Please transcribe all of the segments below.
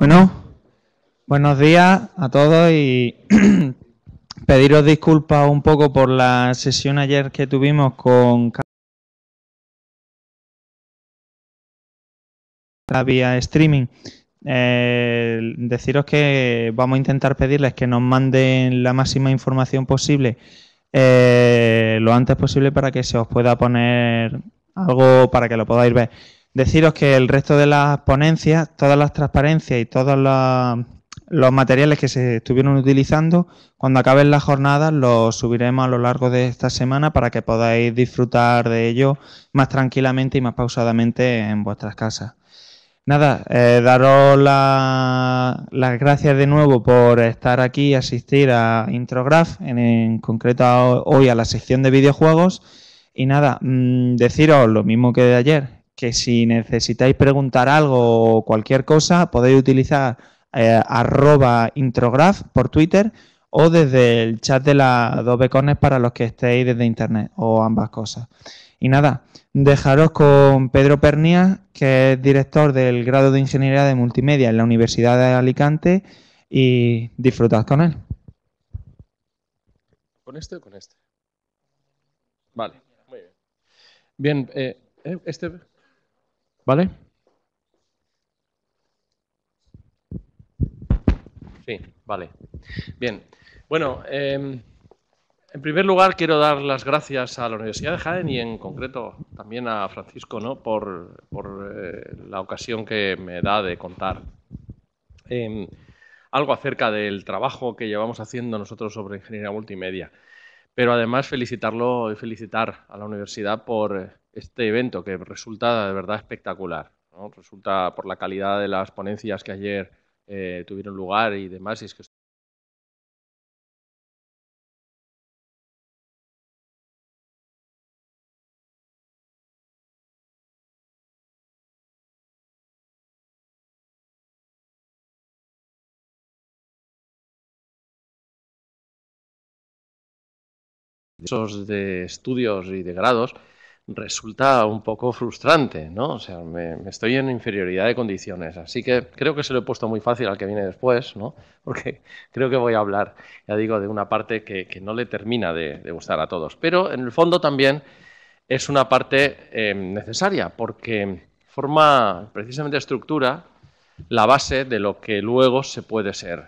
Bueno, buenos días a todos y pediros disculpas un poco por la sesión ayer que tuvimos con la vía streaming. Eh, deciros que vamos a intentar pedirles que nos manden la máxima información posible eh, lo antes posible para que se os pueda poner algo para que lo podáis ver. Deciros que el resto de las ponencias, todas las transparencias y todos los, materiales que se estuvieron utilizando, cuando acaben las jornadas los subiremos a lo largo de esta semana para que podáis disfrutar de ello más tranquilamente y más pausadamente en vuestras casas. Nada, eh, daros las gracias de nuevo por estar aquí y asistir a Intrograph, en, concreto hoy a la sección de videojuegos. Y nada, mm, deciros lo mismo que de ayer, que si necesitáis preguntar algo o cualquier cosa, podéis utilizar eh, arroba intrograph por Twitter o desde el chat de la dos becones para los que estéis desde internet o ambas cosas. Y nada, dejaros con Pedro Pernia, que es director del grado de Ingeniería de Multimedia en la Universidad de Alicante y disfrutad con él. ¿Con este o con este? Vale, muy bien. Bien, eh, eh, este... ¿Vale? Sí, vale. Bien. Bueno, em, en primer lugar quiero dar las gracias a la Universidad de Jaén y en concreto también a Francisco ¿no? por, eh, la ocasión que me da de contar em, algo acerca del trabajo que llevamos haciendo nosotros sobre ingeniería multimedia. Pero además felicitarlo y felicitar a la universidad por este evento que resulta de verdad espectacular. Resulta por la calidad de las ponencias que ayer eh, tuvieron lugar y demás, es que de estudios y de grados resulta un poco frustrante, ¿no? O sea, me, estoy en inferioridad de condiciones, así que creo que se lo he puesto muy fácil al que viene después, ¿no? Porque creo que voy a hablar, ya digo, de una parte que, no le termina de, gustar a todos, pero en el fondo también es una parte eh, necesaria porque forma precisamente estructura la base de lo que luego se puede ser.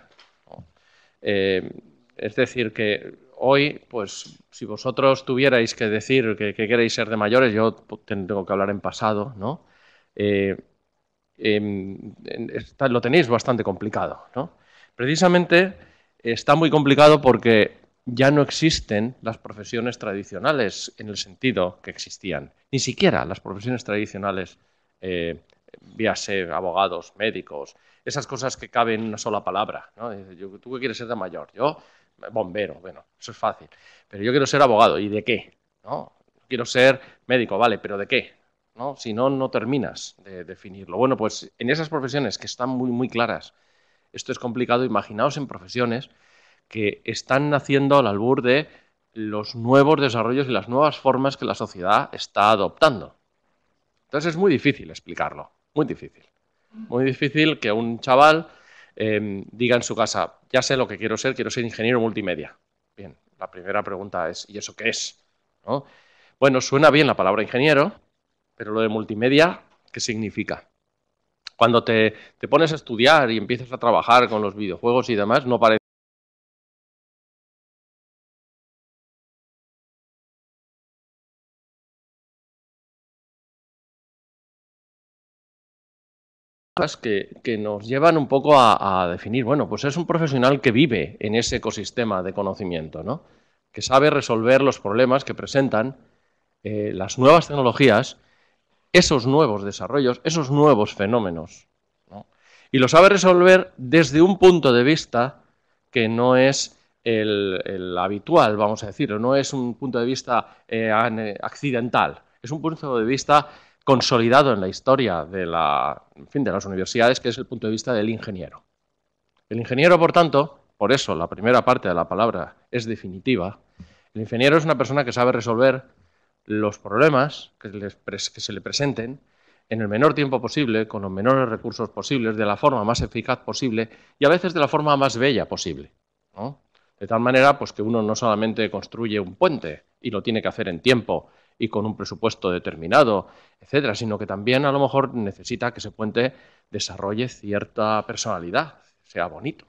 Eh, es decir, que hoy, pues si vosotros tuvierais que decir que, queréis ser de mayores, yo tengo que hablar en pasado, ¿no? Eh, em, lo tenéis bastante complicado, ¿no? Precisamente está muy complicado porque ya no existen las profesiones tradicionales en el sentido que existían, ni siquiera las profesiones tradicionales, eh, vía ser abogados, médicos, esas cosas que caben en una sola palabra, ¿no? ¿Tú qué quieres ser de mayor? Yo bombero, bueno, eso es fácil. Pero yo quiero ser abogado, ¿y de qué? ¿No? Quiero ser médico, vale, pero ¿de qué? ¿No? Si no, no terminas de definirlo. Bueno, pues en esas profesiones que están muy, muy claras, esto es complicado, imaginaos en profesiones que están naciendo al albur de los nuevos desarrollos y las nuevas formas que la sociedad está adoptando. Entonces es muy difícil explicarlo, muy difícil. Muy difícil que un chaval Em, diga en su casa, ya sé lo que quiero ser, quiero ser ingeniero multimedia. Bien, la primera pregunta es, ¿y eso qué es? Bueno, suena bien la palabra ingeniero, pero lo de multimedia, ¿qué significa? Cuando te, te pones a estudiar y empiezas a trabajar con los videojuegos y demás, no parece que, nos llevan un poco a, definir, bueno, pues es un profesional que vive en ese ecosistema de conocimiento, ¿no? que sabe resolver los problemas que presentan eh, las nuevas tecnologías, esos nuevos desarrollos, esos nuevos fenómenos. Y lo sabe resolver desde un punto de vista que no es el, habitual, vamos a decir, no es un punto de vista eh, accidental, es un punto de vista consolidado en la historia de, la, en fin, de las universidades, que es el punto de vista del ingeniero. El ingeniero, por tanto, por eso la primera parte de la palabra es definitiva, el ingeniero es una persona que sabe resolver los problemas que, se le presenten en el menor tiempo posible, con los menores recursos posibles, de la forma más eficaz posible y a veces de la forma más bella posible. De tal manera pues, que uno no solamente construye un puente y lo tiene que hacer en tiempo y con un presupuesto determinado, etcétera, sino que también a lo mejor necesita que ese puente desarrolle cierta personalidad, sea bonito.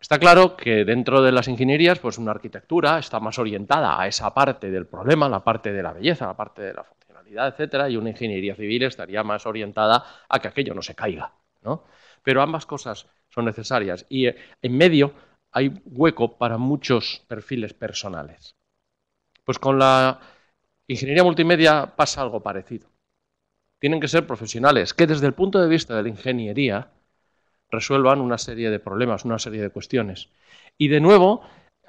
Está claro que dentro de las ingenierías, pues una arquitectura está más orientada a esa parte del problema, la parte de la belleza, la parte de la funcionalidad, etcétera, y una ingeniería civil estaría más orientada a que aquello no se caiga, ¿no? Pero ambas cosas son necesarias y eh, en medio hay hueco para muchos perfiles personales. Pues con la Ingeniería multimedia pasa algo parecido. Tienen que ser profesionales que desde el punto de vista de la ingeniería resuelvan una serie de problemas, una serie de cuestiones. Y de nuevo,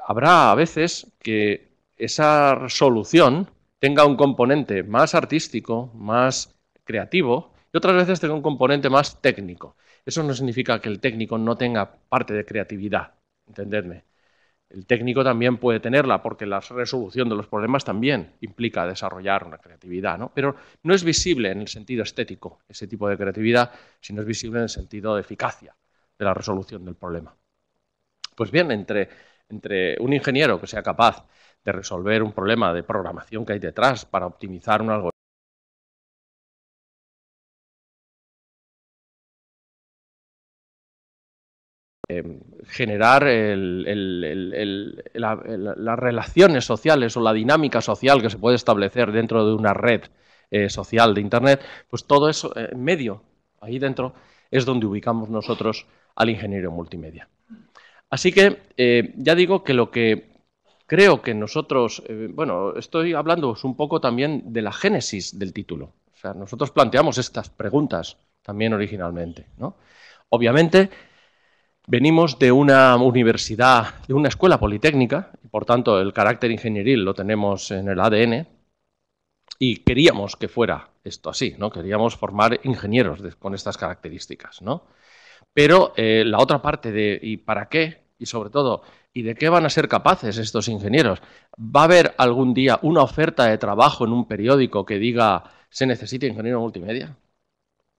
habrá a veces que esa solución tenga un componente más artístico, más creativo, y otras veces tenga un componente más técnico. Eso no significa que el técnico no tenga parte de creatividad, entendedme. El técnico también puede tenerla, porque la resolución de los problemas también implica desarrollar una creatividad, ¿no? Pero no es visible en el sentido estético ese tipo de creatividad, sino es visible en el sentido de eficacia de la resolución del problema. Pues bien, entre, entre un ingeniero que sea capaz de resolver un problema de programación que hay detrás para optimizar un algoritmo, Em, generar las relaciones sociales o la dinámica social que se puede establecer dentro de una red eh, social de Internet, pues todo eso eh, en medio, ahí dentro, es donde ubicamos nosotros al ingeniero multimedia. Así que eh, ya digo que lo que creo que nosotros, bueno, estoy hablando un poco también de la génesis del título. O sea, nosotros planteamos estas preguntas también originalmente. ¿no? Obviamente, Venimos de una universidad, de una escuela politécnica, y por tanto el carácter ingenieril lo tenemos en el ADN, y queríamos que fuera esto así, ¿no? Queríamos formar ingenieros con estas características, ¿no? Pero eh, la otra parte de ¿y para qué? Y sobre todo, ¿y de qué van a ser capaces estos ingenieros? ¿Va a haber algún día una oferta de trabajo en un periódico que diga se necesita ingeniero multimedia?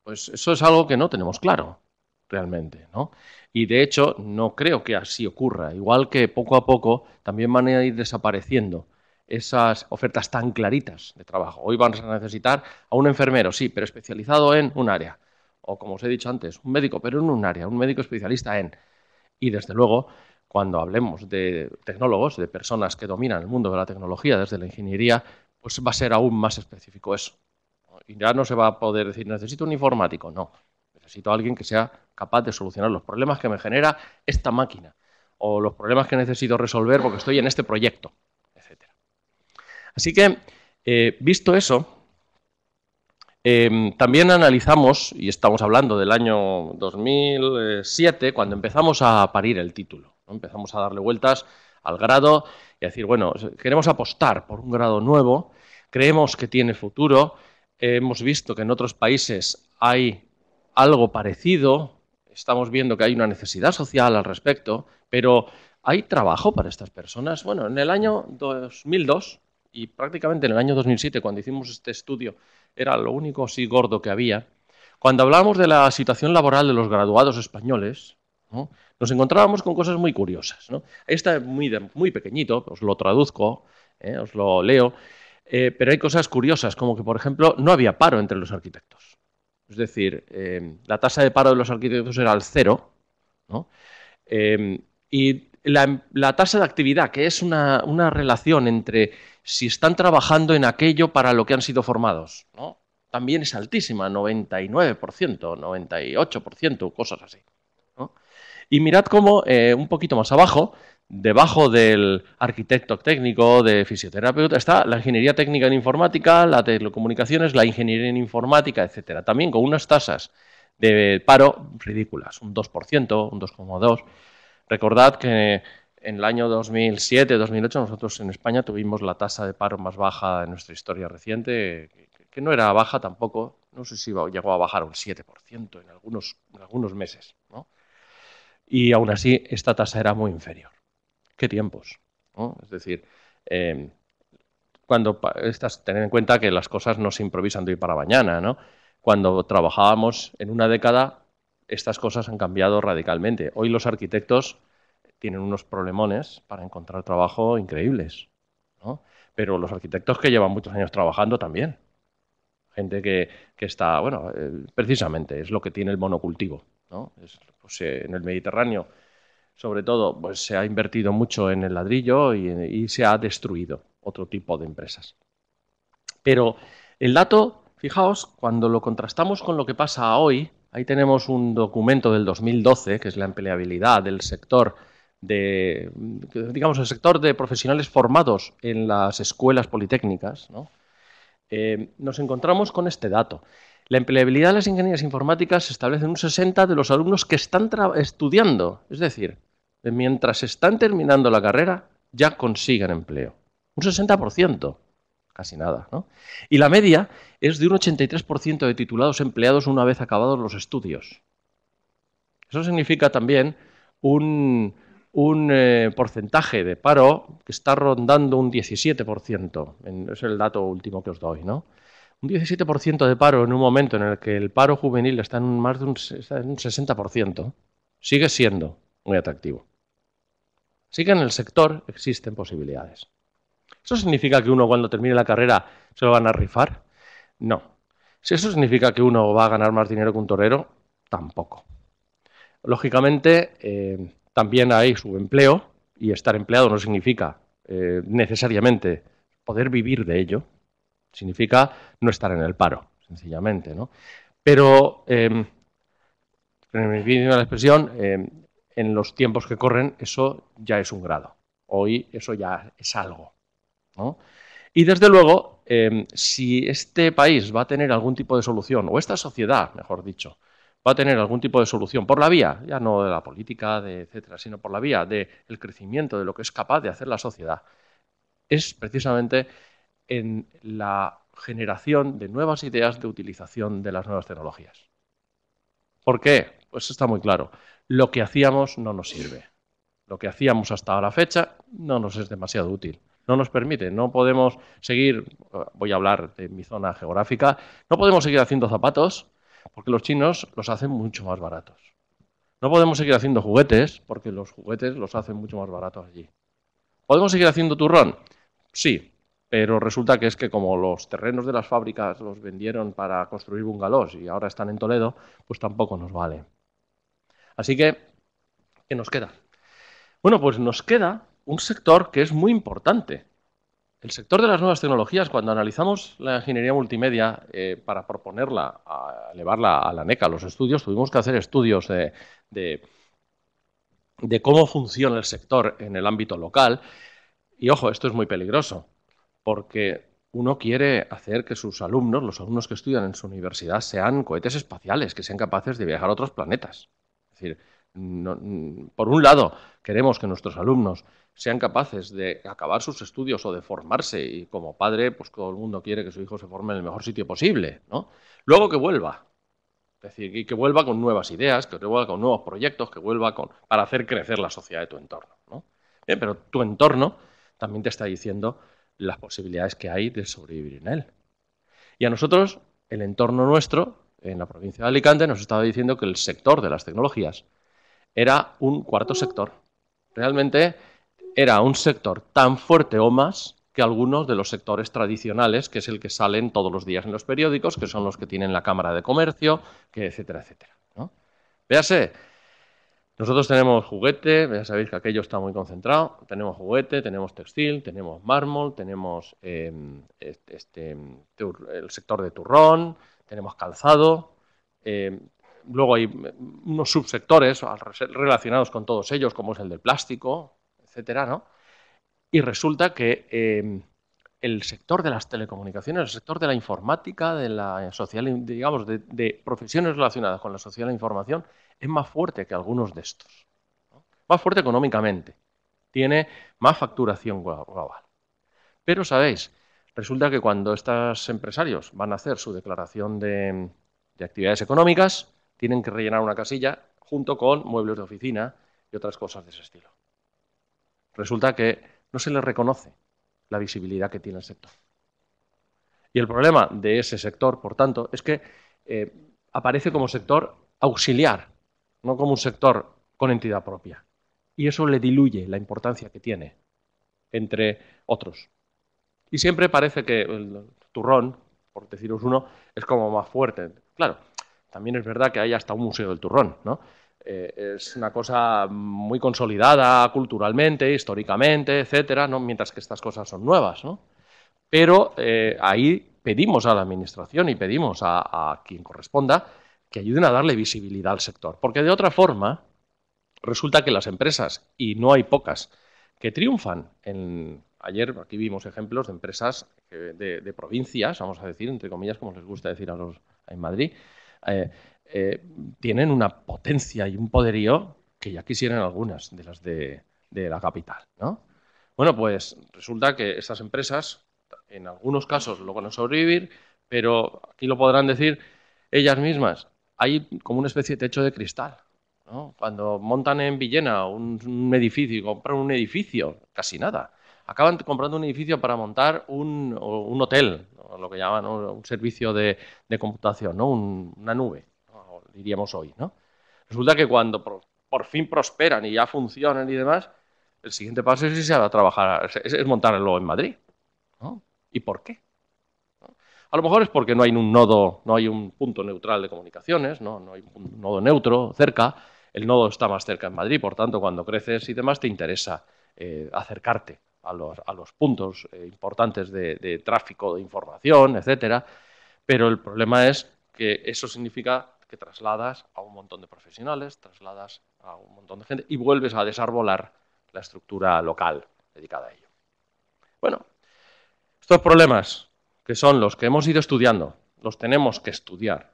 Pues eso es algo que no tenemos claro realmente, ¿no? Y de hecho, no creo que así ocurra. Igual que poco a poco también van a ir desapareciendo esas ofertas tan claritas de trabajo. Hoy vamos a necesitar a un enfermero, sí, pero especializado en un área. O como os he dicho antes, un médico, pero en un área, un médico especialista en. Y desde luego, cuando hablemos de tecnólogos, de personas que dominan el mundo de la tecnología desde la ingeniería, pues va a ser aún más específico eso. Y ya no se va a poder decir, necesito un informático, no necesito a alguien que sea capaz de solucionar los problemas que me genera esta máquina o los problemas que necesito resolver porque estoy en este proyecto, etc. Así que, eh, visto eso, em, también analizamos, y estamos hablando del año 2007, cuando empezamos a parir el título. Empezamos a darle vueltas al grado y a decir, bueno, queremos apostar por un grado nuevo, creemos que tiene futuro, hemos visto que en otros países hay algo parecido, estamos viendo que hay una necesidad social al respecto, pero ¿hay trabajo para estas personas? Bueno, en el año 2002 y prácticamente en el año 2007, cuando hicimos este estudio, era lo único así gordo que había, cuando hablábamos de la situación laboral de los graduados españoles, nos encontrábamos con cosas muy curiosas. ¿no? es muy, muy pequeñito, os lo traduzco, ¿eh? os lo leo, eh, pero hay cosas curiosas, como que, por ejemplo, no había paro entre los arquitectos. Es decir, eh, la tasa de paro de los arquitectos era al cero, eh, y la, tasa de actividad, que es una, relación entre si están trabajando en aquello para lo que han sido formados, también es altísima, 99%, 98%, cosas así. Y mirad cómo eh, un poquito más abajo debajo del arquitecto técnico, de fisioterapeuta, está la ingeniería técnica en informática, la telecomunicaciones, la ingeniería en informática, etcétera. También con unas tasas de paro ridículas, un 2%, un 2,2%. Recordad que en el año 2007-2008 nosotros en España tuvimos la tasa de paro más baja de nuestra historia reciente, que no era baja tampoco, no sé si llegó a bajar un 7% en algunos, algunos meses. ¿no? Y aún así esta tasa era muy inferior qué tiempos. Es decir, em, cuando tener en cuenta que las cosas no se improvisan de hoy para mañana, ¿no? Cuando trabajábamos en una década, estas cosas han cambiado radicalmente. Hoy los arquitectos tienen unos problemones para encontrar trabajo increíbles, Pero los arquitectos que llevan muchos años trabajando también. Gente que, está, bueno, eh, precisamente es lo que tiene el monocultivo, pues, eh, en el Mediterráneo sobre todo, pues se ha invertido mucho en el ladrillo y, se ha destruido otro tipo de empresas. Pero el dato, fijaos, cuando lo contrastamos con lo que pasa hoy, ahí tenemos un documento del 2012, que es la empleabilidad del sector de, digamos, el sector de profesionales formados en las escuelas politécnicas, ¿no? Eh, nos encontramos con este dato. La empleabilidad de las ingenierías informáticas se establece en un 60 de los alumnos que están estudiando, es decir, mientras están terminando la carrera, ya consiguen empleo. Un 60%, casi nada. ¿no? Y la media es de un 83% de titulados empleados una vez acabados los estudios. Eso significa también un, eh, porcentaje de paro que está rondando un 17%. es el dato último que os doy. ¿no? Un 17% de paro en un momento en el que el paro juvenil está en más de en un 60%. Sigue siendo muy atractivo. Así que en el sector existen posibilidades. ¿Eso significa que uno cuando termine la carrera se lo van a rifar? No. Si eso significa que uno va a ganar más dinero que un torero, tampoco. Lógicamente, eh, también hay subempleo y estar empleado no significa eh, necesariamente poder vivir de ello. Significa no estar en el paro, sencillamente. ¿no? Pero, eh, en mi la expresión, en los tiempos que corren eso ya es un grado. Hoy eso ya es algo. Y desde luego, em, si este país va a tener algún tipo de solución, o esta sociedad, mejor dicho, va a tener algún tipo de solución por la vía, ya no de la política, de etcétera, sino por la vía del crecimiento, de lo que es capaz de hacer la sociedad, es precisamente en la generación de nuevas ideas de utilización de las nuevas tecnologías. ¿Por qué? Pues está muy claro lo que hacíamos no nos sirve. Lo que hacíamos hasta la fecha no nos es demasiado útil. No nos permite, no podemos seguir, voy a hablar de mi zona geográfica, no podemos seguir haciendo zapatos porque los chinos los hacen mucho más baratos. No podemos seguir haciendo juguetes porque los juguetes los hacen mucho más baratos allí. ¿Podemos seguir haciendo turrón? Sí, pero resulta que es que como los terrenos de las fábricas los vendieron para construir bungalows y ahora están en Toledo, pues tampoco nos vale. Así que, ¿qué nos queda? Bueno, pues nos queda un sector que es muy importante. El sector de las nuevas tecnologías, cuando analizamos la ingeniería multimedia eh, para proponerla, a elevarla a la NECA, a los estudios, tuvimos que hacer estudios de cómo funciona el sector en el ámbito local. Y ojo, esto es muy peligroso, porque uno quiere hacer que sus alumnos, los alumnos que estudian en su universidad, sean cohetes espaciales, que sean capaces de viajar a otros planetas. Es decir, mm, por un lado, queremos que nuestros alumnos sean capaces de acabar sus estudios o de formarse y como padre, pues todo el mundo quiere que su hijo se forme en el mejor sitio posible, ¿no? Luego que vuelva, es decir, que vuelva con nuevas ideas, que vuelva con nuevos proyectos, que vuelva con, para hacer crecer la sociedad de tu entorno, Bien, pero tu entorno también te está diciendo las posibilidades que hay de sobrevivir en él. Y a nosotros, el entorno nuestro en la provincia de Alicante nos estaba diciendo que el sector de las tecnologías era un cuarto sector. Realmente era un sector tan fuerte o más que algunos de los sectores tradicionales, que es el que salen todos los días en los periódicos, que son los que tienen la Cámara de Comercio, que etcétera, etcétera. Véase, nosotros tenemos juguete, ya sabéis que aquello está muy concentrado, tenemos juguete, tenemos textil, tenemos mármol, tenemos em, este, este, el sector de turrón, tenemos calzado, eh, luego hay unos subsectores relacionados con todos ellos, como es el del plástico, etcétera, ¿no? Y resulta que em, el sector de las telecomunicaciones, el sector de la informática, de la social, digamos, de, profesiones relacionadas con la sociedad de la información, es más fuerte que algunos de estos. Más fuerte económicamente. Tiene más facturación global. Pero, ¿sabéis? Resulta que cuando estos empresarios van a hacer su declaración de, actividades económicas, tienen que rellenar una casilla junto con muebles de oficina y otras cosas de ese estilo. Resulta que no se les reconoce la visibilidad que tiene el sector. Y el problema de ese sector, por tanto, es que eh, aparece como sector auxiliar, no como un sector con entidad propia. Y eso le diluye la importancia que tiene entre otros. Y siempre parece que el turrón, por deciros uno, es como más fuerte. Claro, también es verdad que hay hasta un museo del turrón, ¿no? Eh, es una cosa muy consolidada culturalmente, históricamente, etcétera, ¿no? mientras que estas cosas son nuevas. ¿no? Pero eh, ahí pedimos a la administración y pedimos a, quien corresponda que ayuden a darle visibilidad al sector, porque de otra forma resulta que las empresas, y no hay pocas, que triunfan en Ayer aquí vimos ejemplos de empresas eh, de, provincias, vamos a decir, entre comillas, como les gusta decir a los en Madrid, eh, eh, tienen una potencia y un poderío que ya quisieran algunas de las de, la capital. ¿no? Bueno, pues resulta que estas empresas, en algunos casos, lo van a sobrevivir, pero aquí lo podrán decir ellas mismas. Hay como una especie de techo de cristal. ¿no? Cuando montan en Villena un edificio y compran un edificio, casi nada acaban comprando un edificio para montar un, hotel, lo que llaman un servicio de, computación, una nube, diríamos hoy. ¿no? Resulta que cuando por, fin prosperan y ya funcionan y demás, el siguiente paso es irse a trabajar, es, montarlo en Madrid. ¿Y por qué? A lo mejor es porque no hay un nodo, no hay un punto neutral de comunicaciones, no, hay un nodo neutro cerca, el nodo está más cerca en Madrid, por tanto, cuando creces y demás te interesa eh, acercarte a los, puntos eh, importantes de, de, tráfico de información, etcétera. Pero el problema es que eso significa que trasladas a un montón de profesionales, trasladas a un montón de gente y vuelves a desarbolar la estructura local dedicada a ello. Bueno, estos problemas que son los que hemos ido estudiando, los tenemos que estudiar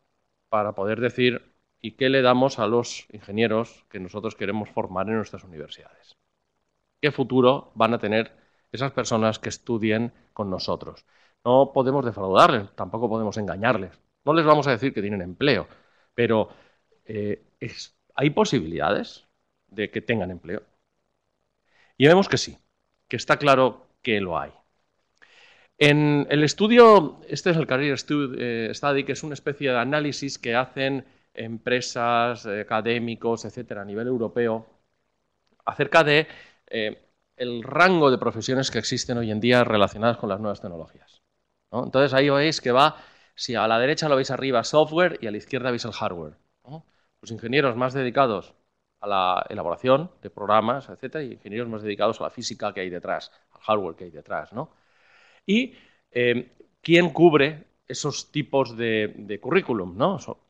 para poder decir y qué le damos a los ingenieros que nosotros queremos formar en nuestras universidades. ¿Qué futuro van a tener esas personas que estudien con nosotros. No podemos defraudarles, tampoco podemos engañarles. No les vamos a decir que tienen empleo, pero eh, hay posibilidades de que tengan empleo. Y vemos que sí, que está claro que lo hay. En el estudio, este es el Career eh, Study, que es una especie de análisis que hacen empresas, eh, académicos, etcétera, a nivel europeo, acerca de el rango de profesiones que existen hoy en día relacionadas con las nuevas tecnologías. Entonces ahí veis que va, si a la derecha lo veis arriba software y a la izquierda veis el hardware. Los pues ingenieros más dedicados a la elaboración de programas, etcétera, y ingenieros más dedicados a la física que hay detrás, al hardware que hay detrás. Y eh, quién cubre esos tipos de, currículum,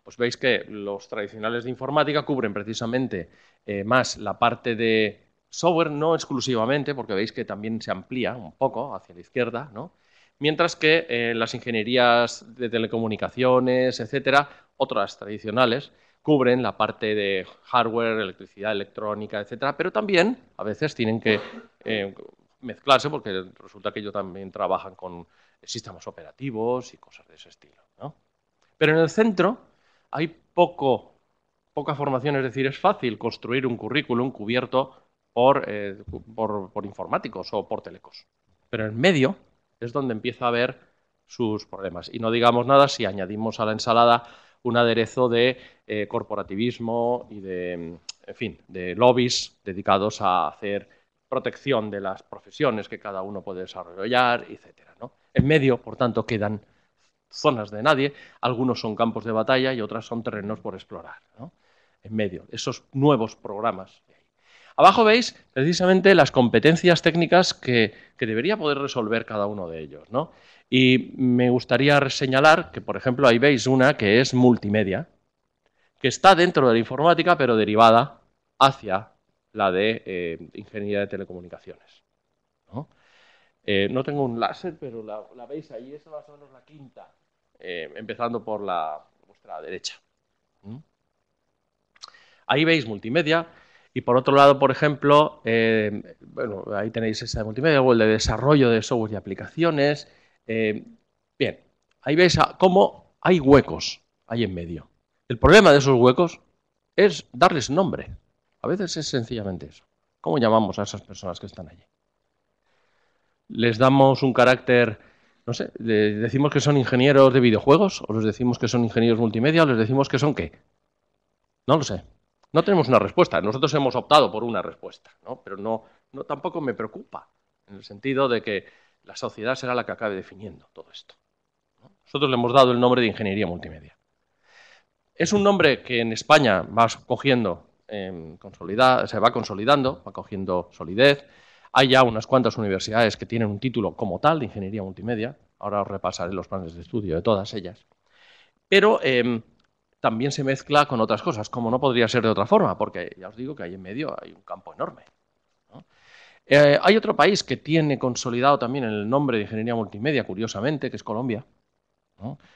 pues veis que los tradicionales de informática cubren precisamente eh, más la parte de software no exclusivamente, porque veis que también se amplía un poco hacia la izquierda, ¿no? mientras que eh, las ingenierías de telecomunicaciones, etcétera, otras tradicionales, cubren la parte de hardware, electricidad, electrónica, etcétera, pero también a veces tienen que eh, mezclarse porque resulta que ellos también trabajan con sistemas operativos y cosas de ese estilo. ¿no? Pero en el centro hay poco, poca formación, es decir, es fácil construir un currículum cubierto eh, por, informáticos o por telecos. Pero en medio es donde empieza a haber sus problemas. Y no digamos nada si añadimos a la ensalada un aderezo de eh, corporativismo y de, en fin, de lobbies dedicados a hacer protección de las profesiones que cada uno puede desarrollar, etc. En medio, por tanto, quedan zonas de nadie, algunos son campos de batalla y otras son terrenos por explorar. En medio, esos nuevos programas Abajo veis precisamente las competencias técnicas que, debería poder resolver cada uno de ellos. Y me gustaría señalar que, por ejemplo, ahí veis una que es multimedia, que está dentro de la informática, pero derivada hacia la de eh, ingeniería de telecomunicaciones. Eh, ¿no? tengo un láser, pero la, veis ahí, es más o menos la quinta, eh, empezando por la vuestra derecha. Ahí veis multimedia, y por otro lado, por ejemplo, eh, bueno, ahí tenéis esa de multimedia o el de desarrollo de software y aplicaciones. Eh, bien, ahí veis cómo hay huecos ahí en medio. El problema de esos huecos es darles nombre. A veces es sencillamente eso. ¿Cómo llamamos a esas personas que están allí? ¿Les damos un carácter, no sé, decimos que son ingenieros de videojuegos? ¿O les decimos que son ingenieros multimedia? ¿O les decimos que son qué? No lo sé. No tenemos una respuesta, nosotros hemos optado por una respuesta, ¿no? pero no, no tampoco me preocupa, en el sentido de que la sociedad será la que acabe definiendo todo esto. Nosotros le hemos dado el nombre de ingeniería multimedia. Es un nombre que en España va cogiendo, em, se va consolidando, va cogiendo solidez. Hay ya unas cuantas universidades que tienen un título como tal de ingeniería multimedia. Ahora os repasaré los planes de estudio de todas ellas. Pero em, también se mezcla con otras cosas, como no podría ser de otra forma, porque ya os digo que ahí en medio hay un campo enorme. Eh, hay otro país que tiene consolidado también el nombre de ingeniería multimedia, curiosamente, que es Colombia.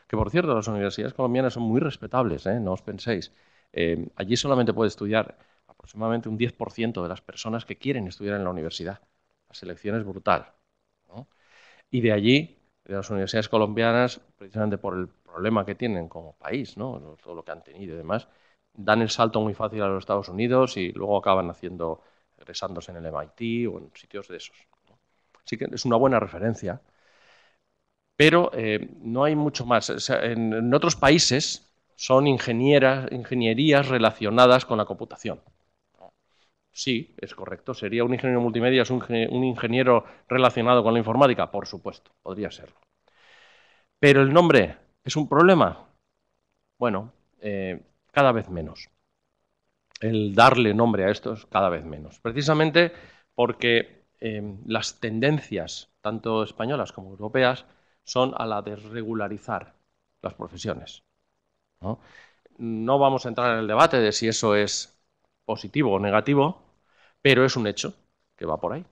Que por cierto, las universidades colombianas son muy respetables, ¿eh? no os penséis. Eh, allí solamente puede estudiar aproximadamente un 10% de las personas que quieren estudiar en la universidad. La selección es brutal. Y de allí, de las universidades colombianas, precisamente por el problema que tienen como país, ¿no? todo lo que han tenido y demás, dan el salto muy fácil a los Estados Unidos y luego acaban haciendo, egresándose en el MIT o en sitios de esos. Así que es una buena referencia, pero eh, no hay mucho más. en, otros países son ingenieras, ingenierías relacionadas con la computación. Sí, es correcto. ¿Sería un ingeniero multimedia es un, un ingeniero relacionado con la informática? Por supuesto, podría serlo. Pero el nombre ¿Es un problema? Bueno, eh, cada vez menos. El darle nombre a esto cada vez menos. Precisamente porque eh, las tendencias, tanto españolas como europeas, son a la de regularizar las profesiones. no vamos a entrar en el debate de si eso es positivo o negativo, pero es un hecho que va por ahí.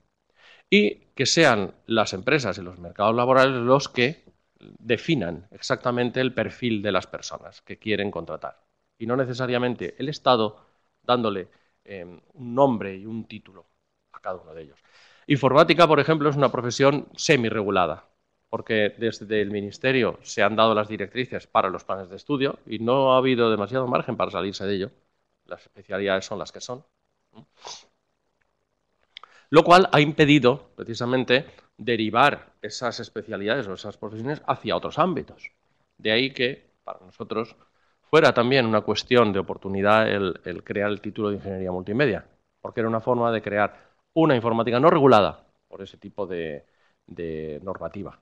Y que sean las empresas y los mercados laborales los que definan exactamente el perfil de las personas que quieren contratar. Y no necesariamente el Estado dándole em, un nombre y un título a cada uno de ellos. Informática, por ejemplo, es una profesión semi-regulada, porque desde el Ministerio se han dado las directrices para los planes de estudio y no ha habido demasiado margen para salirse de ello. Las especialidades son las que son lo cual ha impedido precisamente derivar esas especialidades o esas profesiones hacia otros ámbitos. De ahí que para nosotros fuera también una cuestión de oportunidad el, crear el título de Ingeniería Multimedia, porque era una forma de crear una informática no regulada por ese tipo de, normativa.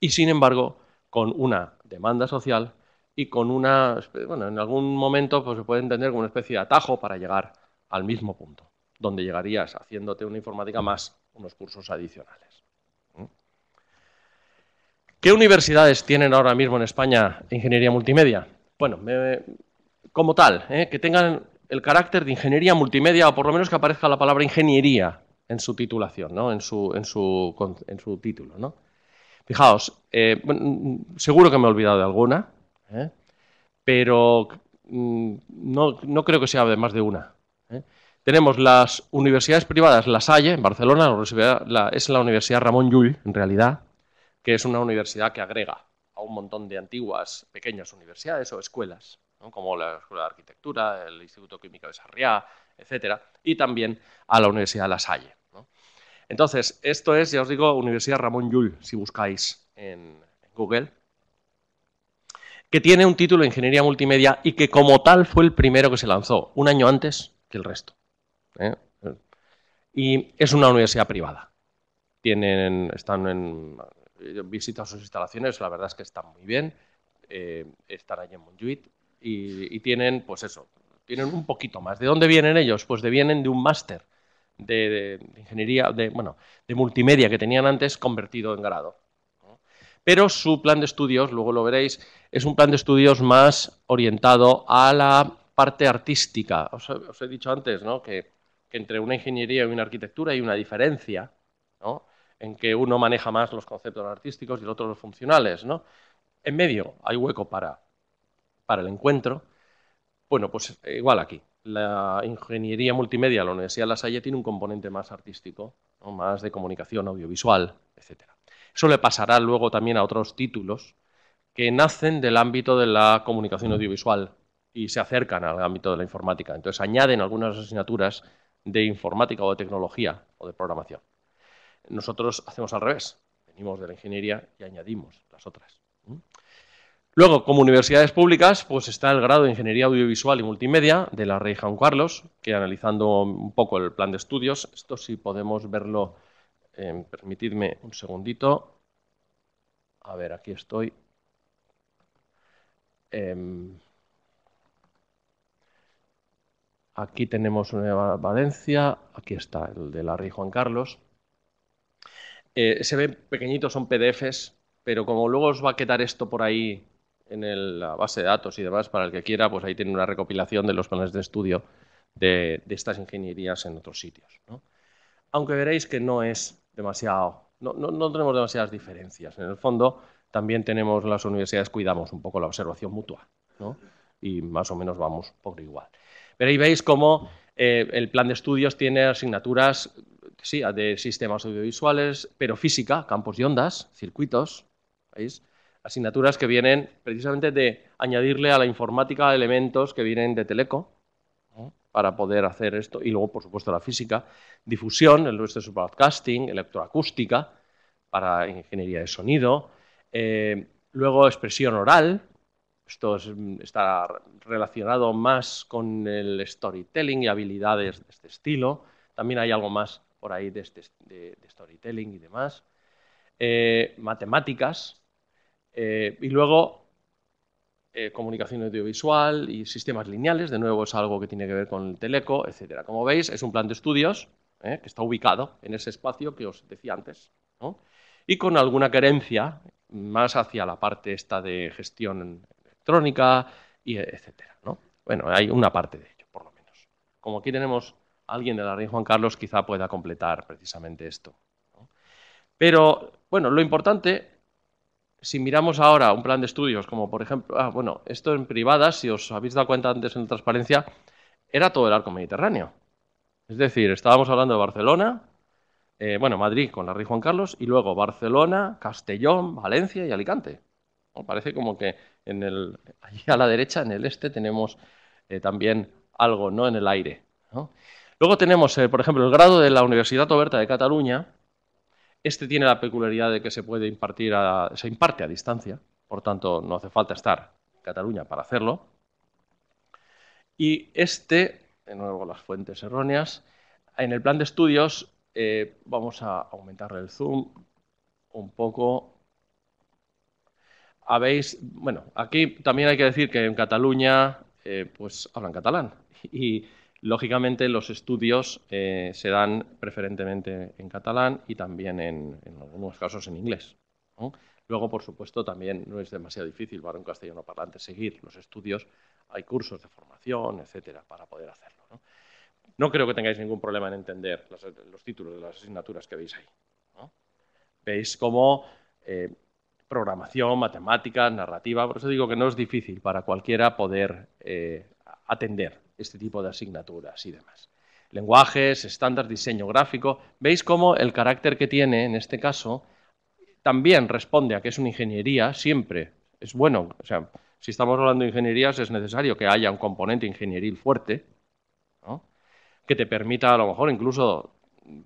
Y sin embargo, con una demanda social y con una, bueno, en algún momento pues, se puede entender como una especie de atajo para llegar al mismo punto donde llegarías haciéndote una informática más unos cursos adicionales. ¿Qué universidades tienen ahora mismo en España ingeniería multimedia? Bueno, como tal, ¿eh? que tengan el carácter de ingeniería multimedia o por lo menos que aparezca la palabra ingeniería en su titulación, ¿no? en, su, título. Fijaos, eh, mm, seguro que me he olvidado de alguna, ¿eh? pero mm, no, no, creo que sea de más de una. Tenemos las universidades privadas, la Salle, en Barcelona, es la Universidad Ramón Llull, en realidad, que es una universidad que agrega a un montón de antiguas pequeñas universidades o escuelas, como la Escuela de Arquitectura, el Instituto Químico de Sarriá, etcétera, y también a la Universidad La Salle. Entonces, esto es, ya os digo, Universidad Ramón Llull, si buscáis en Google, que tiene un título de Ingeniería Multimedia y que como tal fue el primero que se lanzó, un año antes que el resto. ¿eh? Y es una universidad privada. Tienen, están en, yo sus instalaciones, la verdad es que están muy bien. Eh, están allí en Montjuic y, tienen, pues eso, tienen un poquito más. ¿De dónde vienen ellos? Pues de, vienen de un máster de, ingeniería, de, bueno, de multimedia que tenían antes convertido en grado. Pero su plan de estudios, luego lo veréis, es un plan de estudios más orientado a la parte artística. Os he, os he dicho antes ¿no? que que entre una ingeniería y una arquitectura hay una diferencia, en que uno maneja más los conceptos artísticos y el otro los funcionales. ¿no? En medio hay hueco para, para el encuentro. Bueno, pues eh, igual aquí. La ingeniería multimedia lo la Universidad de La Salle tiene un componente más artístico, más de comunicación audiovisual, etc. Eso le pasará luego también a otros títulos que nacen del ámbito de la comunicación audiovisual y se acercan al ámbito de la informática. Entonces añaden algunas asignaturas de informática o de tecnología o de programación. Nosotros hacemos al revés, venimos de la ingeniería y añadimos las otras. Luego, como universidades públicas, pues está el grado de Ingeniería Audiovisual y Multimedia de la Rey Juan Carlos, que analizando un poco el plan de estudios, esto sí podemos verlo, eh, permitidme un segundito. A ver, aquí estoy. Em, Aquí tenemos Nueva Valencia, aquí está el de la Rey Juan Carlos. Eh, se ven pequeñitos, son PDFs, pero como luego os va a quedar esto por ahí en la base de datos y demás, para el que quiera, pues ahí tiene una recopilación de los planes de estudio de, estas ingenierías en otros sitios. Aunque veréis que no es demasiado, no, tenemos demasiadas diferencias. En el fondo, también tenemos las universidades, cuidamos un poco la observación mutua, Y más o menos vamos por igual. Pero ahí veis cómo eh, el plan de estudios tiene asignaturas sí, de sistemas audiovisuales, pero física, campos y ondas, circuitos, ¿veis? Asignaturas que vienen precisamente de añadirle a la informática elementos que vienen de Teleco, para poder hacer esto. Y luego, por supuesto, la física, difusión, el resto es broadcasting, electroacústica para ingeniería de sonido, eh, luego expresión oral, esto está relacionado más con el storytelling y habilidades de este estilo. También hay algo más por ahí de, este, storytelling y demás. Eh, matemáticas. Eh, y luego eh, comunicación audiovisual y sistemas lineales. De nuevo es algo que tiene que ver con el teleco, etc. Como veis, es un plan de estudios que está ubicado en ese espacio que os decía antes. Y con alguna carencia más hacia la parte esta de gestión y etcétera. ¿no? Bueno, hay una parte de ello, por lo menos. Como aquí tenemos a alguien de la Rey Juan Carlos, quizá pueda completar precisamente esto. Pero, bueno, lo importante, si miramos ahora un plan de estudios, como por ejemplo, ah, bueno, esto en privada, si os habéis dado cuenta antes en la transparencia, era todo el arco mediterráneo. Es decir, estábamos hablando de Barcelona, eh, bueno, Madrid con la Rey Juan Carlos, y luego Barcelona, Castellón, Valencia y Alicante. Parece como que en el, allí a la derecha, en el este, tenemos eh, también algo ¿no? en el aire. Luego tenemos, eh, por ejemplo, el grado de la Universidad Oberta de Cataluña. Este tiene la peculiaridad de que se puede impartir, a, se imparte a distancia, por tanto no hace falta estar en Cataluña para hacerlo. Y este, de nuevo las fuentes erróneas, en el plan de estudios eh, vamos a aumentar el zoom un poco bueno, aquí también hay que decir que en Cataluña eh, pues hablan catalán y lógicamente los estudios eh, se dan preferentemente en catalán y también en, algunos casos en inglés. Luego, por supuesto, también no es demasiado difícil para un castellano parlante seguir los estudios, hay cursos de formación, etcétera, para poder hacerlo. ¿no? creo que tengáis ningún problema en entender los, títulos de las asignaturas que veis ahí. Veis cómo eh, programación, matemática, narrativa. Por eso digo que no es difícil para cualquiera poder eh, atender este tipo de asignaturas y demás. Lenguajes, estándar, diseño gráfico. Veis cómo el carácter que tiene en este caso también responde a que es una ingeniería siempre. Es bueno, o sea, si estamos hablando de ingenierías es necesario que haya un componente ingenieril fuerte que te permita a lo mejor incluso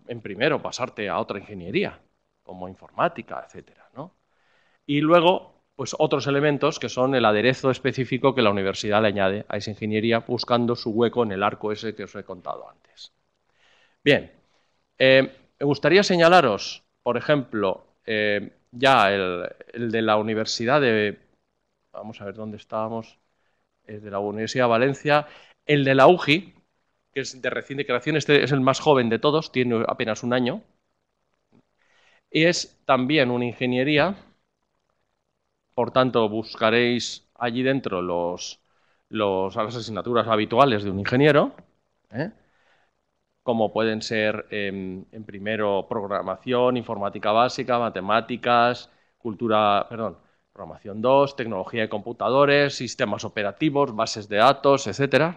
en primero pasarte a otra ingeniería como informática, etcétera. Y luego, pues otros elementos que son el aderezo específico que la universidad le añade a esa ingeniería buscando su hueco en el arco ese que os he contado antes. Bien, eh, me gustaría señalaros, por ejemplo, eh, ya el, de la Universidad de... Vamos a ver dónde estábamos. de la Universidad de Valencia. El de la UGI, que es de reciente creación, este es el más joven de todos, tiene apenas un año. Y es también una ingeniería por tanto, buscaréis allí dentro los, las asignaturas habituales de un ingeniero, ¿eh? como pueden ser em, en, primero programación, informática básica, matemáticas, cultura, perdón, programación 2, tecnología de computadores, sistemas operativos, bases de datos, etcétera.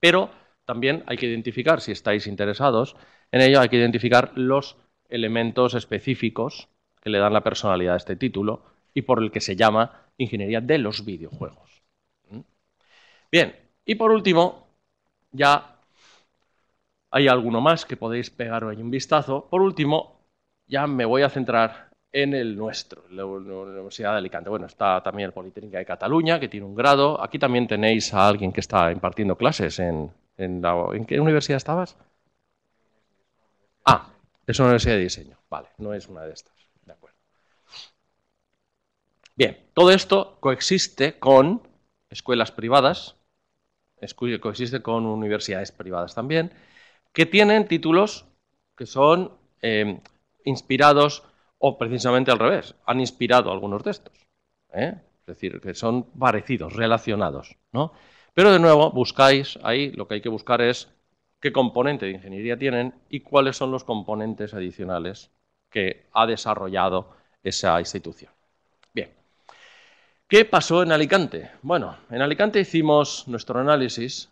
Pero también hay que identificar, si estáis interesados en ello, hay que identificar los elementos específicos que le dan la personalidad a este título, y por el que se llama ingeniería de los videojuegos. ¿Mm? Bien, y por último, ya hay alguno más que podéis pegar ahí un vistazo. Por último, ya me voy a centrar en el nuestro, la Universidad de Alicante. Bueno, está también el Politécnica de Cataluña, que tiene un grado. Aquí también tenéis a alguien que está impartiendo clases en, en, la, ¿en qué universidad estabas? Ah, es una universidad de diseño. Vale, no es una de estas. Bien, todo esto coexiste con escuelas privadas, coexiste con universidades privadas también, que tienen títulos que son em, inspirados o precisamente al revés, han inspirado algunos de estos. ¿eh? Es decir, que son parecidos, relacionados. ¿no? Pero de nuevo, buscáis ahí, lo que hay que buscar es qué componente de ingeniería tienen y cuáles son los componentes adicionales que ha desarrollado esa institución. ¿Qué pasó en Alicante? Bueno, en Alicante hicimos nuestro análisis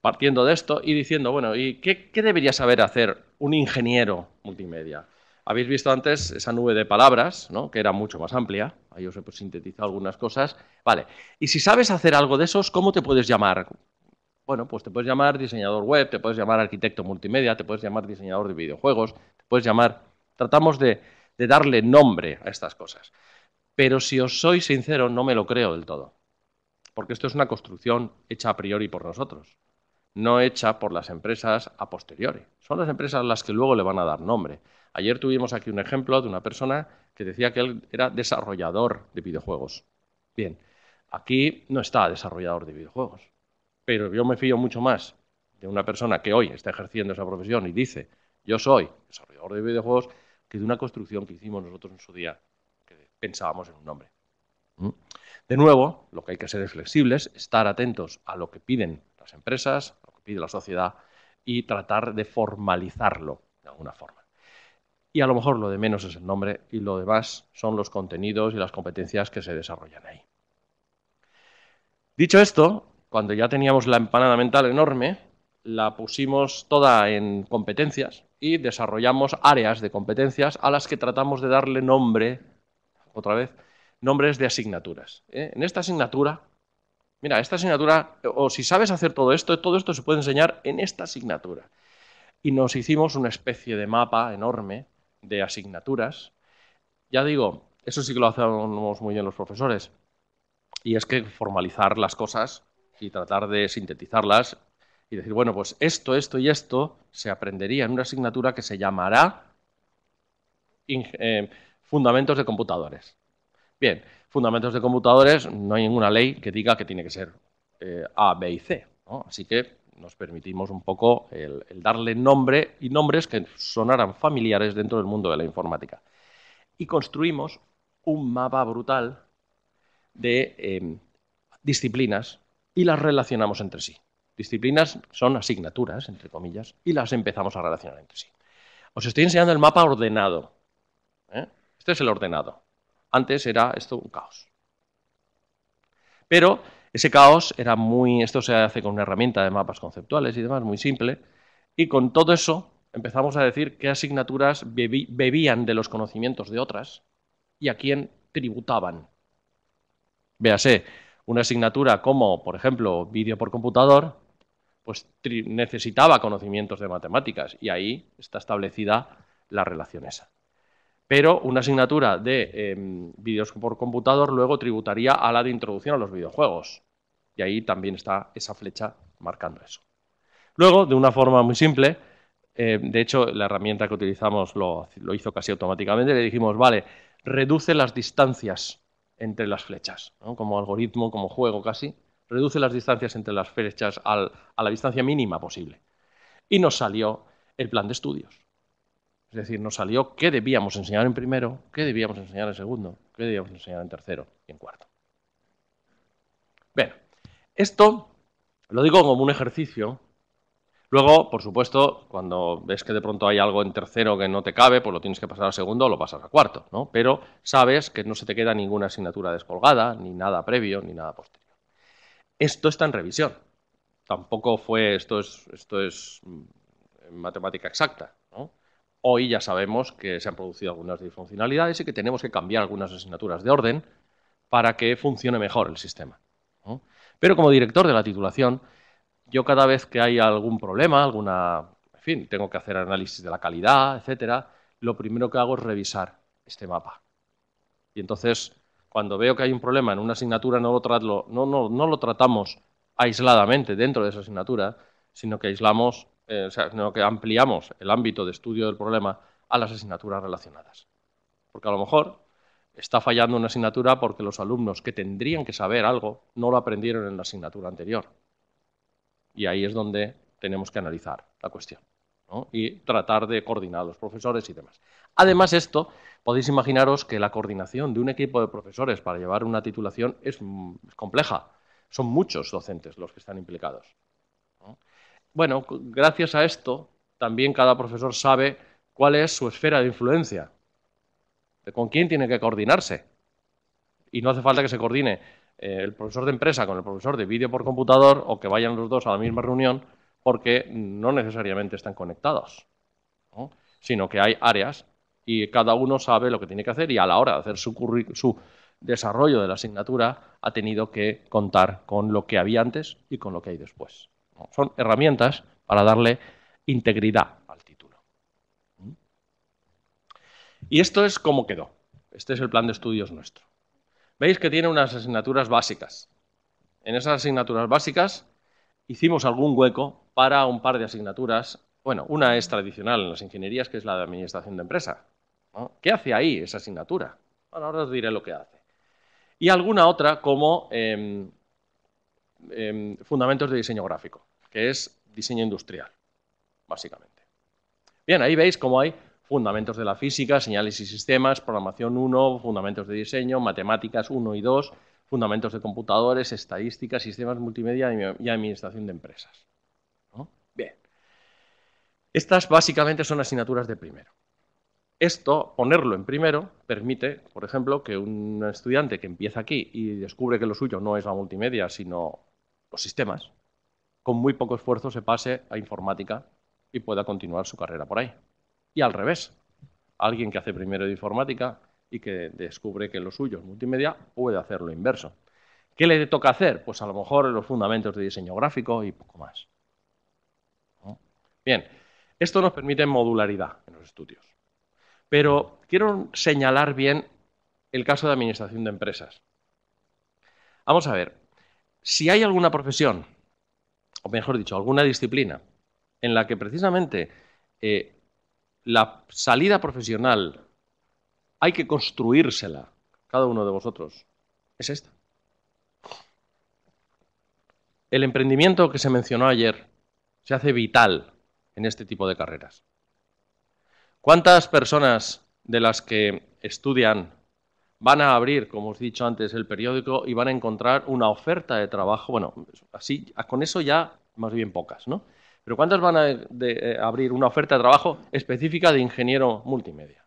partiendo de esto y diciendo, bueno, ¿y qué, debería saber hacer un ingeniero multimedia? Habéis visto antes esa nube de palabras, ¿no? que era mucho más amplia. Ahí os he pues, sintetizado algunas cosas. Vale. Y si sabes hacer algo de esos, ¿cómo te puedes llamar? Bueno, pues te puedes llamar diseñador web, te puedes llamar arquitecto multimedia, te puedes llamar diseñador de videojuegos, te puedes llamar. Tratamos de darle nombre a estas cosas. Pero si os soy sincero, no me lo creo del todo, porque esto es una construcción hecha a priori por nosotros, no hecha por las empresas a posteriori. Son las empresas las que luego le van a dar nombre. Ayer tuvimos aquí un ejemplo de una persona que decía que él era desarrollador de videojuegos. Bien, aquí no está desarrollador de videojuegos, pero yo me fío mucho más de una persona que hoy está ejerciendo esa profesión y dice, yo soy desarrollador de videojuegos, que de una construcción que hicimos nosotros en su día pensábamos en un nombre. Mm. De nuevo, lo que hay que ser es flexibles, estar atentos a lo que piden las empresas, a lo que pide la sociedad y tratar de formalizarlo de alguna forma. Y a lo mejor lo de menos es el nombre y lo demás son los contenidos y las competencias que se desarrollan ahí. Dicho esto, cuando ya teníamos la empanada mental enorme, la pusimos toda en competencias y desarrollamos áreas de competencias a las que tratamos de darle nombre otra vez, nombres de asignaturas. ¿eh? En esta asignatura, mira, esta asignatura, o si sabes hacer todo esto, todo esto se puede enseñar en esta asignatura. Y nos hicimos una especie de mapa enorme de asignaturas. Ya digo, eso sí que lo hacemos muy bien los profesores. Y es que formalizar las cosas y tratar de sintetizarlas y decir, bueno, pues esto, esto y esto se aprendería en una asignatura que se llamará eh, Fundamentos de computadores. Bien, fundamentos de computadores, no hay ninguna ley que diga que tiene que ser eh, A, B y C. Así que nos permitimos un poco el, darle nombre y nombres que sonaran familiares dentro del mundo de la informática. Y construimos un mapa brutal de em, disciplinas y las relacionamos entre sí. Disciplinas son asignaturas, entre comillas, y las empezamos a relacionar entre sí. Os estoy enseñando el mapa ordenado. Este es el ordenado. Antes era esto un caos. Pero ese caos era muy, esto se hace con una herramienta de mapas conceptuales y demás, muy simple, y con todo eso empezamos a decir qué asignaturas bebían de los conocimientos de otras y a quién tributaban. Véase, una asignatura como, por ejemplo, vídeo por computador, pues necesitaba conocimientos de matemáticas y ahí está establecida la relación esa pero una asignatura de em, vídeos por computador luego tributaría a la de introducción a los videojuegos. Y ahí también está esa flecha marcando eso. Luego, de una forma muy simple, em, de hecho, la herramienta que utilizamos lo, hizo casi automáticamente, le dijimos, vale, reduce las distancias entre las flechas, como algoritmo, como juego casi, reduce las distancias entre las flechas a la distancia mínima posible. Y nos salió el plan de estudios. Es decir, nos salió qué debíamos enseñar en primero, qué debíamos enseñar en segundo, qué debíamos enseñar en tercero y en cuarto. Bueno, esto lo digo como un ejercicio. Luego, por supuesto, cuando ves que de pronto hay algo en tercero que no te cabe, pues lo tienes que pasar a segundo o lo pasas a cuarto, ¿no? Pero sabes que no se te queda ninguna asignatura descolgada, ni nada previo, ni nada posterior. Esto está en revisión. Tampoco fue, esto es, esto es mm, matemática exacta. Hoy ya sabemos que se han producido algunas disfuncionalidades y que tenemos que cambiar algunas asignaturas de orden para que funcione mejor el sistema. Pero como director de la titulación, yo cada vez que hay algún problema, alguna, en fin, tengo que hacer análisis de la calidad, etcétera, lo primero que hago es revisar este mapa. Y entonces, cuando veo que hay un problema en una asignatura, no lo tratamos aisladamente dentro de esa asignatura, sino que aislamos eh, o sea, sino que ampliamos el ámbito de estudio del problema a las asignaturas relacionadas. Porque a lo mejor está fallando una asignatura porque los alumnos que tendrían que saber algo no lo aprendieron en la asignatura anterior. Y ahí es donde tenemos que analizar la cuestión y tratar de coordinar a los profesores y demás. Además, esto, podéis imaginaros que la coordinación de un equipo de profesores para llevar una titulación es mm, compleja. Son muchos docentes los que están implicados bueno, gracias a esto, también cada profesor sabe cuál es su esfera de influencia, con quién tiene que coordinarse. Y no hace falta que se coordine eh, el profesor de empresa con el profesor de vídeo por computador o que vayan los dos a la misma reunión porque no necesariamente están conectados, sino que hay áreas y cada uno sabe lo que tiene que hacer y a la hora de hacer su desarrollo de la asignatura ha tenido que contar con lo que había antes y con lo que hay después. Son herramientas para darle integridad al título. ¿Mm? Y esto es cómo quedó. Este es el plan de estudios nuestro. Veis que tiene unas asignaturas básicas. En esas asignaturas básicas hicimos algún hueco para un par de asignaturas. Bueno, una es tradicional en las ingenierías, que es la de administración de empresa. ¿Qué hace ahí esa asignatura? Bueno, ahora os diré lo que hace. Y alguna otra como em, em, fundamentos de diseño gráfico que es diseño industrial, básicamente. Bien, ahí veis cómo hay fundamentos de la física, señales y sistemas, programación 1, fundamentos de diseño, matemáticas 1 y 2, fundamentos de computadores, estadísticas, sistemas multimedia y administración de empresas. Bien. Estas básicamente son asignaturas de primero. Esto, ponerlo en primero, permite, por ejemplo, que un estudiante que empieza aquí y descubre que lo suyo no es la multimedia, sino los sistemas, con muy poco esfuerzo se pase a informática y pueda continuar su carrera por ahí. Y al revés, alguien que hace primero de informática y que descubre que lo suyo es multimedia puede hacer lo inverso. ¿Qué le toca hacer? Pues a lo mejor los fundamentos de diseño gráfico y poco más. Bien, esto nos permite modularidad en los estudios. Pero quiero señalar bien el caso de administración de empresas. Vamos a ver, si hay alguna profesión o mejor dicho, alguna disciplina en la que precisamente eh, la salida profesional hay que construírsela, cada uno de vosotros, es esta. El emprendimiento que se mencionó ayer se hace vital en este tipo de carreras. ¿Cuántas personas de las que estudian van a abrir, como os he dicho antes, el periódico y van a encontrar una oferta de trabajo. Bueno, así, con eso ya más bien pocas, ¿no? Pero ¿cuántas van a eh, abrir una oferta de trabajo específica de ingeniero multimedia?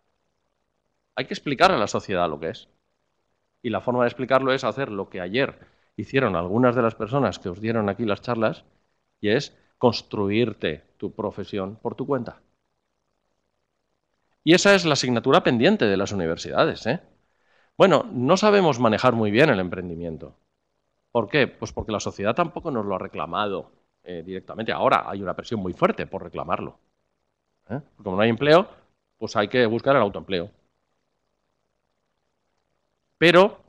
Hay que explicar a la sociedad lo que es. Y la forma de explicarlo es hacer lo que ayer hicieron algunas de las personas que os dieron aquí las charlas, y es construirte tu profesión por tu cuenta. Y esa es la asignatura pendiente de las universidades, ¿eh? Bueno, no sabemos manejar muy bien el emprendimiento. ¿Por qué? Pues porque la sociedad tampoco nos lo ha reclamado eh, directamente. Ahora hay una presión muy fuerte por reclamarlo. ¿eh? como no hay empleo, pues hay que buscar el autoempleo. Pero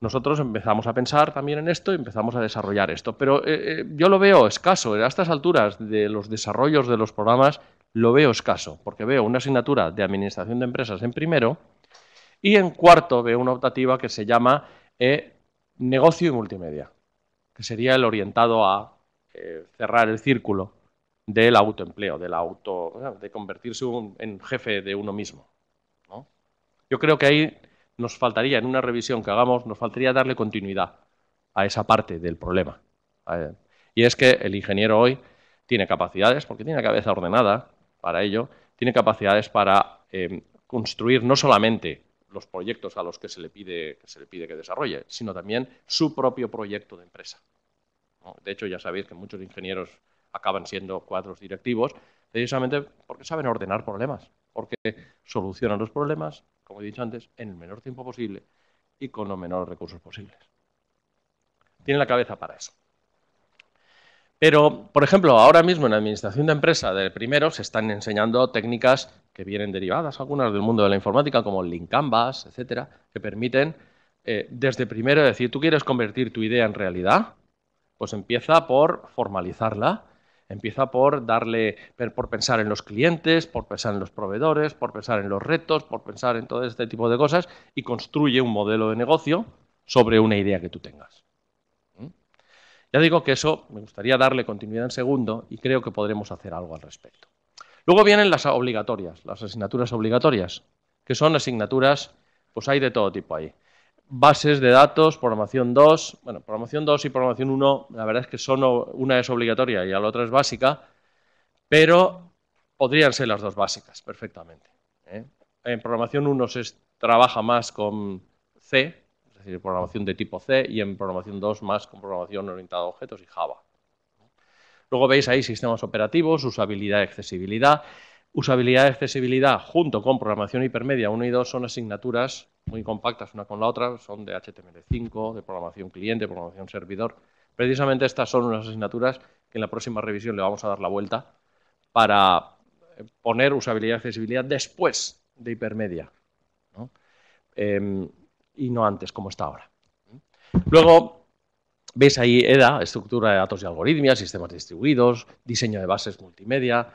nosotros empezamos a pensar también en esto y empezamos a desarrollar esto. Pero eh, yo lo veo escaso, a estas alturas de los desarrollos de los programas, lo veo escaso, porque veo una asignatura de Administración de Empresas en primero y en cuarto veo una optativa que se llama eh, negocio y multimedia, que sería el orientado a eh, cerrar el círculo del autoempleo, del auto, de convertirse en jefe de uno mismo. Yo creo que ahí nos faltaría, en una revisión que hagamos, nos faltaría darle continuidad a esa parte del problema. Eh, y es que el ingeniero hoy tiene capacidades, porque tiene la cabeza ordenada para ello, tiene capacidades para construir no solamente los proyectos a los que se le pide que, se le pide que desarrolle, sino también su propio proyecto de empresa. De hecho, ya sabéis que muchos ingenieros acaban siendo cuadros directivos precisamente porque saben ordenar problemas, porque solucionan los problemas, como he dicho antes, en el menor tiempo posible y con los menores recursos posibles. Tienen la cabeza para eso. Pero, por ejemplo, ahora mismo en la administración de empresa del primero se están enseñando técnicas que vienen derivadas algunas del mundo de la informática, como Link Canvas, etcétera, que permiten eh, desde primero decir, tú quieres convertir tu idea en realidad, pues empieza por formalizarla, empieza por darle, por pensar en los clientes, por pensar en los proveedores, por pensar en los retos, por pensar en todo este tipo de cosas y construye un modelo de negocio sobre una idea que tú tengas. ¿Mm? Ya digo que eso me gustaría darle continuidad en segundo y creo que podremos hacer algo al respecto. Luego vienen las obligatorias, las asignaturas obligatorias, que son asignaturas, pues hay de todo tipo ahí. Bases de datos, programación 2, bueno, programación 2 y programación 1, la verdad es que son, una es obligatoria y la otra es básica, pero podrían ser las dos básicas perfectamente. ¿eh? En programación 1 se trabaja más con C, es decir, programación de tipo C, y en programación 2 más con programación orientada a objetos y Java. Luego veis ahí sistemas operativos, usabilidad y accesibilidad. Usabilidad y accesibilidad junto con programación hipermedia 1 y 2 son asignaturas muy compactas una con la otra, son de HTML5, de programación cliente, programación servidor. Precisamente estas son unas asignaturas que en la próxima revisión le vamos a dar la vuelta para eh, poner usabilidad y accesibilidad después de hipermedia em, y no antes como está ahora. Luego, Veis ahí EDA, estructura de datos y algoritmos, sistemas distribuidos, diseño de bases multimedia.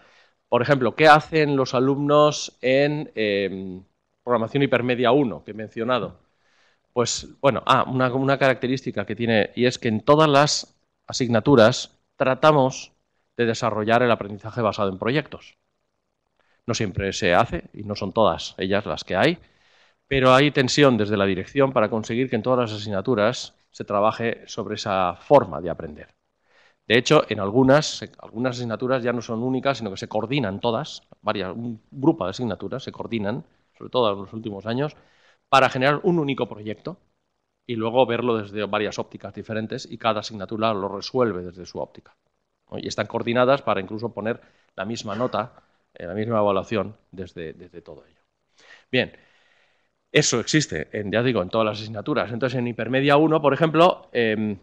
Por ejemplo, ¿qué hacen los alumnos en em, programación hipermedia 1 que he mencionado? Pues, bueno, ah, una, una característica que tiene y es que en todas las asignaturas tratamos de desarrollar el aprendizaje basado en proyectos. No siempre se hace y no son todas ellas las que hay, pero hay tensión desde la dirección para conseguir que en todas las asignaturas se trabaje sobre esa forma de aprender. De hecho, en algunas, algunas asignaturas ya no son únicas, sino que se coordinan todas, varias, un grupo de asignaturas se coordinan, sobre todo en los últimos años, para generar un único proyecto y luego verlo desde varias ópticas diferentes y cada asignatura lo resuelve desde su óptica. Y están coordinadas para incluso poner la misma nota, la misma evaluación desde, desde todo ello. Bien, eso existe, en, ya digo, en todas las asignaturas. Entonces, en Hipermedia 1, por ejemplo, em,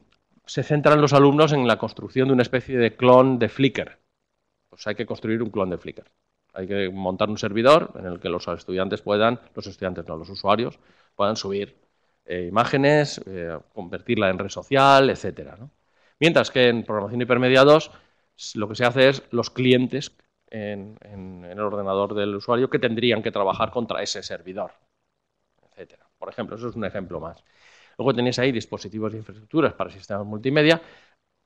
se centran los alumnos en la construcción de una especie de clon de Flickr. Pues hay que construir un clon de Flickr. Hay que montar un servidor en el que los estudiantes puedan, los estudiantes no, los usuarios, puedan subir eh, imágenes, eh, convertirla en red social, etc. Mientras que en programación hipermedia 2 lo que se hace es los clientes en el ordenador del usuario que tendrían que trabajar contra ese servidor por ejemplo. Eso es un ejemplo más. Luego tenéis ahí dispositivos de infraestructuras para sistemas multimedia,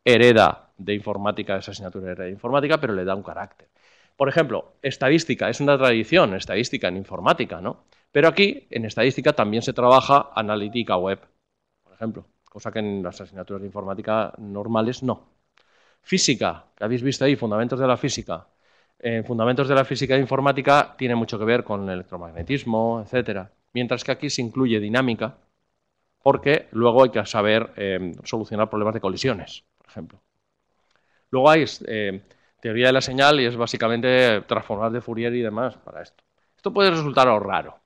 hereda de informática, esa asignatura hereda de informática, pero le da un carácter. Por ejemplo, estadística, es una tradición, estadística en informática, ¿no? Pero aquí, en estadística, también se trabaja analítica web, por ejemplo, cosa que en las asignaturas de informática normales no. Física, que habéis visto ahí, fundamentos de la física. Eh, fundamentos de la física e informática tiene mucho que ver con el electromagnetismo, etcétera mientras que aquí se incluye dinámica, porque luego hay que saber eh, solucionar problemas de colisiones, por ejemplo. Luego hay eh, teoría de la señal y es básicamente transformar de Fourier y demás para esto. Esto puede resultar algo raro.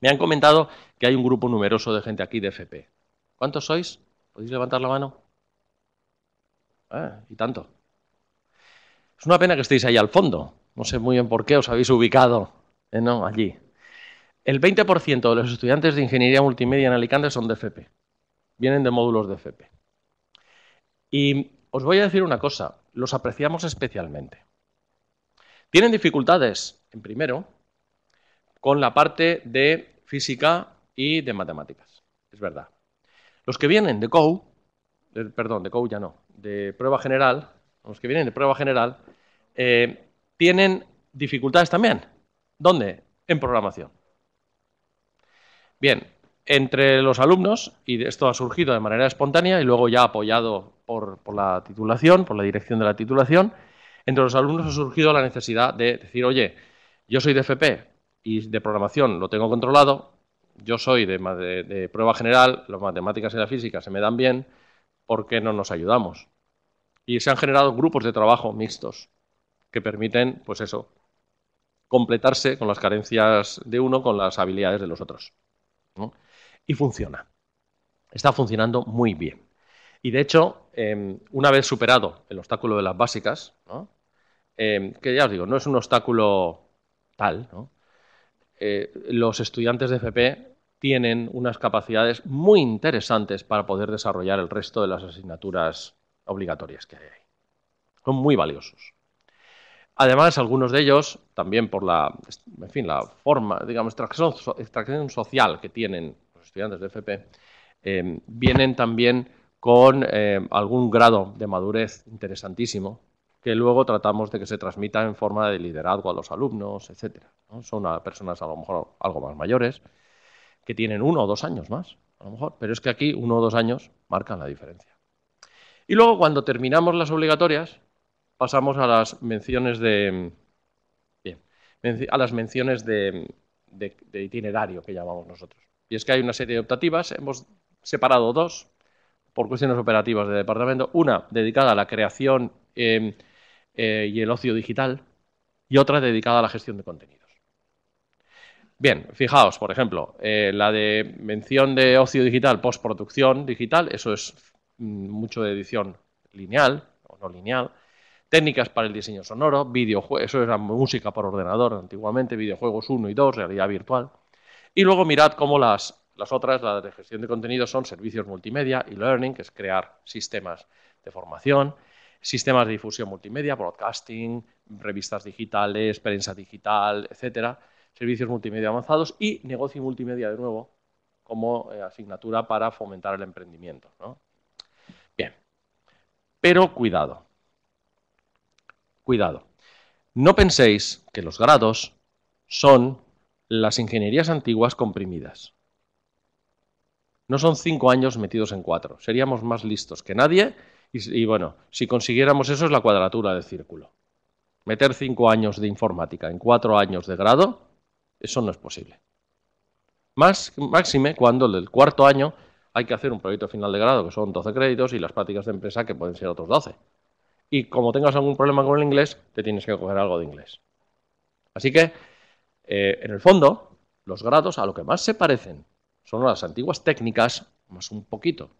Me han comentado que hay un grupo numeroso de gente aquí de FP. ¿Cuántos sois? ¿Podéis levantar la mano? Ah, y tanto. Es una pena que estéis ahí al fondo. No sé muy bien por qué os habéis ubicado. Eh, allí el 20% de los estudiantes de ingeniería multimedia en Alicante son de FP. Vienen de módulos de FP. Y os voy a decir una cosa, los apreciamos especialmente. Tienen dificultades, en primero, con la parte de física y de matemáticas. Es verdad. Los que vienen de COU, perdón, de COU ya no, de prueba general, los que vienen de prueba general, eh, tienen dificultades también. ¿Dónde? En programación. Bien, entre los alumnos, y esto ha surgido de manera espontánea y luego ya apoyado por, la titulación, por la dirección de la titulación, entre los alumnos ha surgido la necesidad de decir, oye, yo soy de FP y de programación lo tengo controlado, yo soy de, de prueba general, las matemáticas y la física se me dan bien, ¿por qué no nos ayudamos? Y se han generado grupos de trabajo mixtos que permiten, pues eso, completarse con las carencias de uno con las habilidades de los otros. Y funciona. Está funcionando muy bien. Y de hecho, em, una vez superado el obstáculo de las básicas, em, que ya os digo, no es un obstáculo tal, eh, los estudiantes de FP tienen unas capacidades muy interesantes para poder desarrollar el resto de las asignaturas obligatorias que hay ahí. Son muy valiosos. Además, algunos de ellos, también por la, en fin, la forma, digamos, extracción, social que tienen los estudiantes de FP, eh, vienen también con eh, algún grado de madurez interesantísimo que luego tratamos de que se transmita en forma de liderazgo a los alumnos, etc. Son personas a lo mejor algo más mayores, que tienen uno o dos años más, a lo mejor, pero es que aquí uno o dos años marcan la diferencia. Y luego cuando terminamos las obligatorias, pasamos a las menciones de. Bien, a las menciones de, itinerario que llamamos nosotros. Y es que hay una serie de optativas, hemos separado dos por cuestiones operativas de departamento: una dedicada a la creación em, eh, y el ocio digital, y otra dedicada a la gestión de contenidos. Bien, fijaos, por ejemplo, eh, la de mención de ocio digital, postproducción digital, eso es mm, mucho de edición lineal o no lineal técnicas para el diseño sonoro, videojuegos, eso era música por ordenador antiguamente, videojuegos 1 y 2, realidad virtual. Y luego mirad cómo las, otras, la de gestión de contenido son servicios multimedia y learning, que es crear sistemas de formación, sistemas de difusión multimedia, broadcasting, revistas digitales, prensa digital, etcétera, servicios multimedia avanzados y negocio multimedia de nuevo como eh, asignatura para fomentar el emprendimiento. Bien, pero cuidado Cuidado. No penséis que los grados son las ingenierías antiguas comprimidas. No son cinco años metidos en cuatro. Seríamos más listos que nadie. Y, bueno, si consiguiéramos eso es la cuadratura del círculo. Meter cinco años de informática en cuatro años de grado, eso no es posible. Más, máxime cuando el cuarto año hay que hacer un proyecto final de grado, que son 12 créditos, y las prácticas de empresa, que pueden ser otros 12 y como tengas algún problema con el inglés, te tienes que coger algo de inglés. Así que, eh, en el fondo, los grados a lo que más se parecen son las antiguas técnicas más un poquito,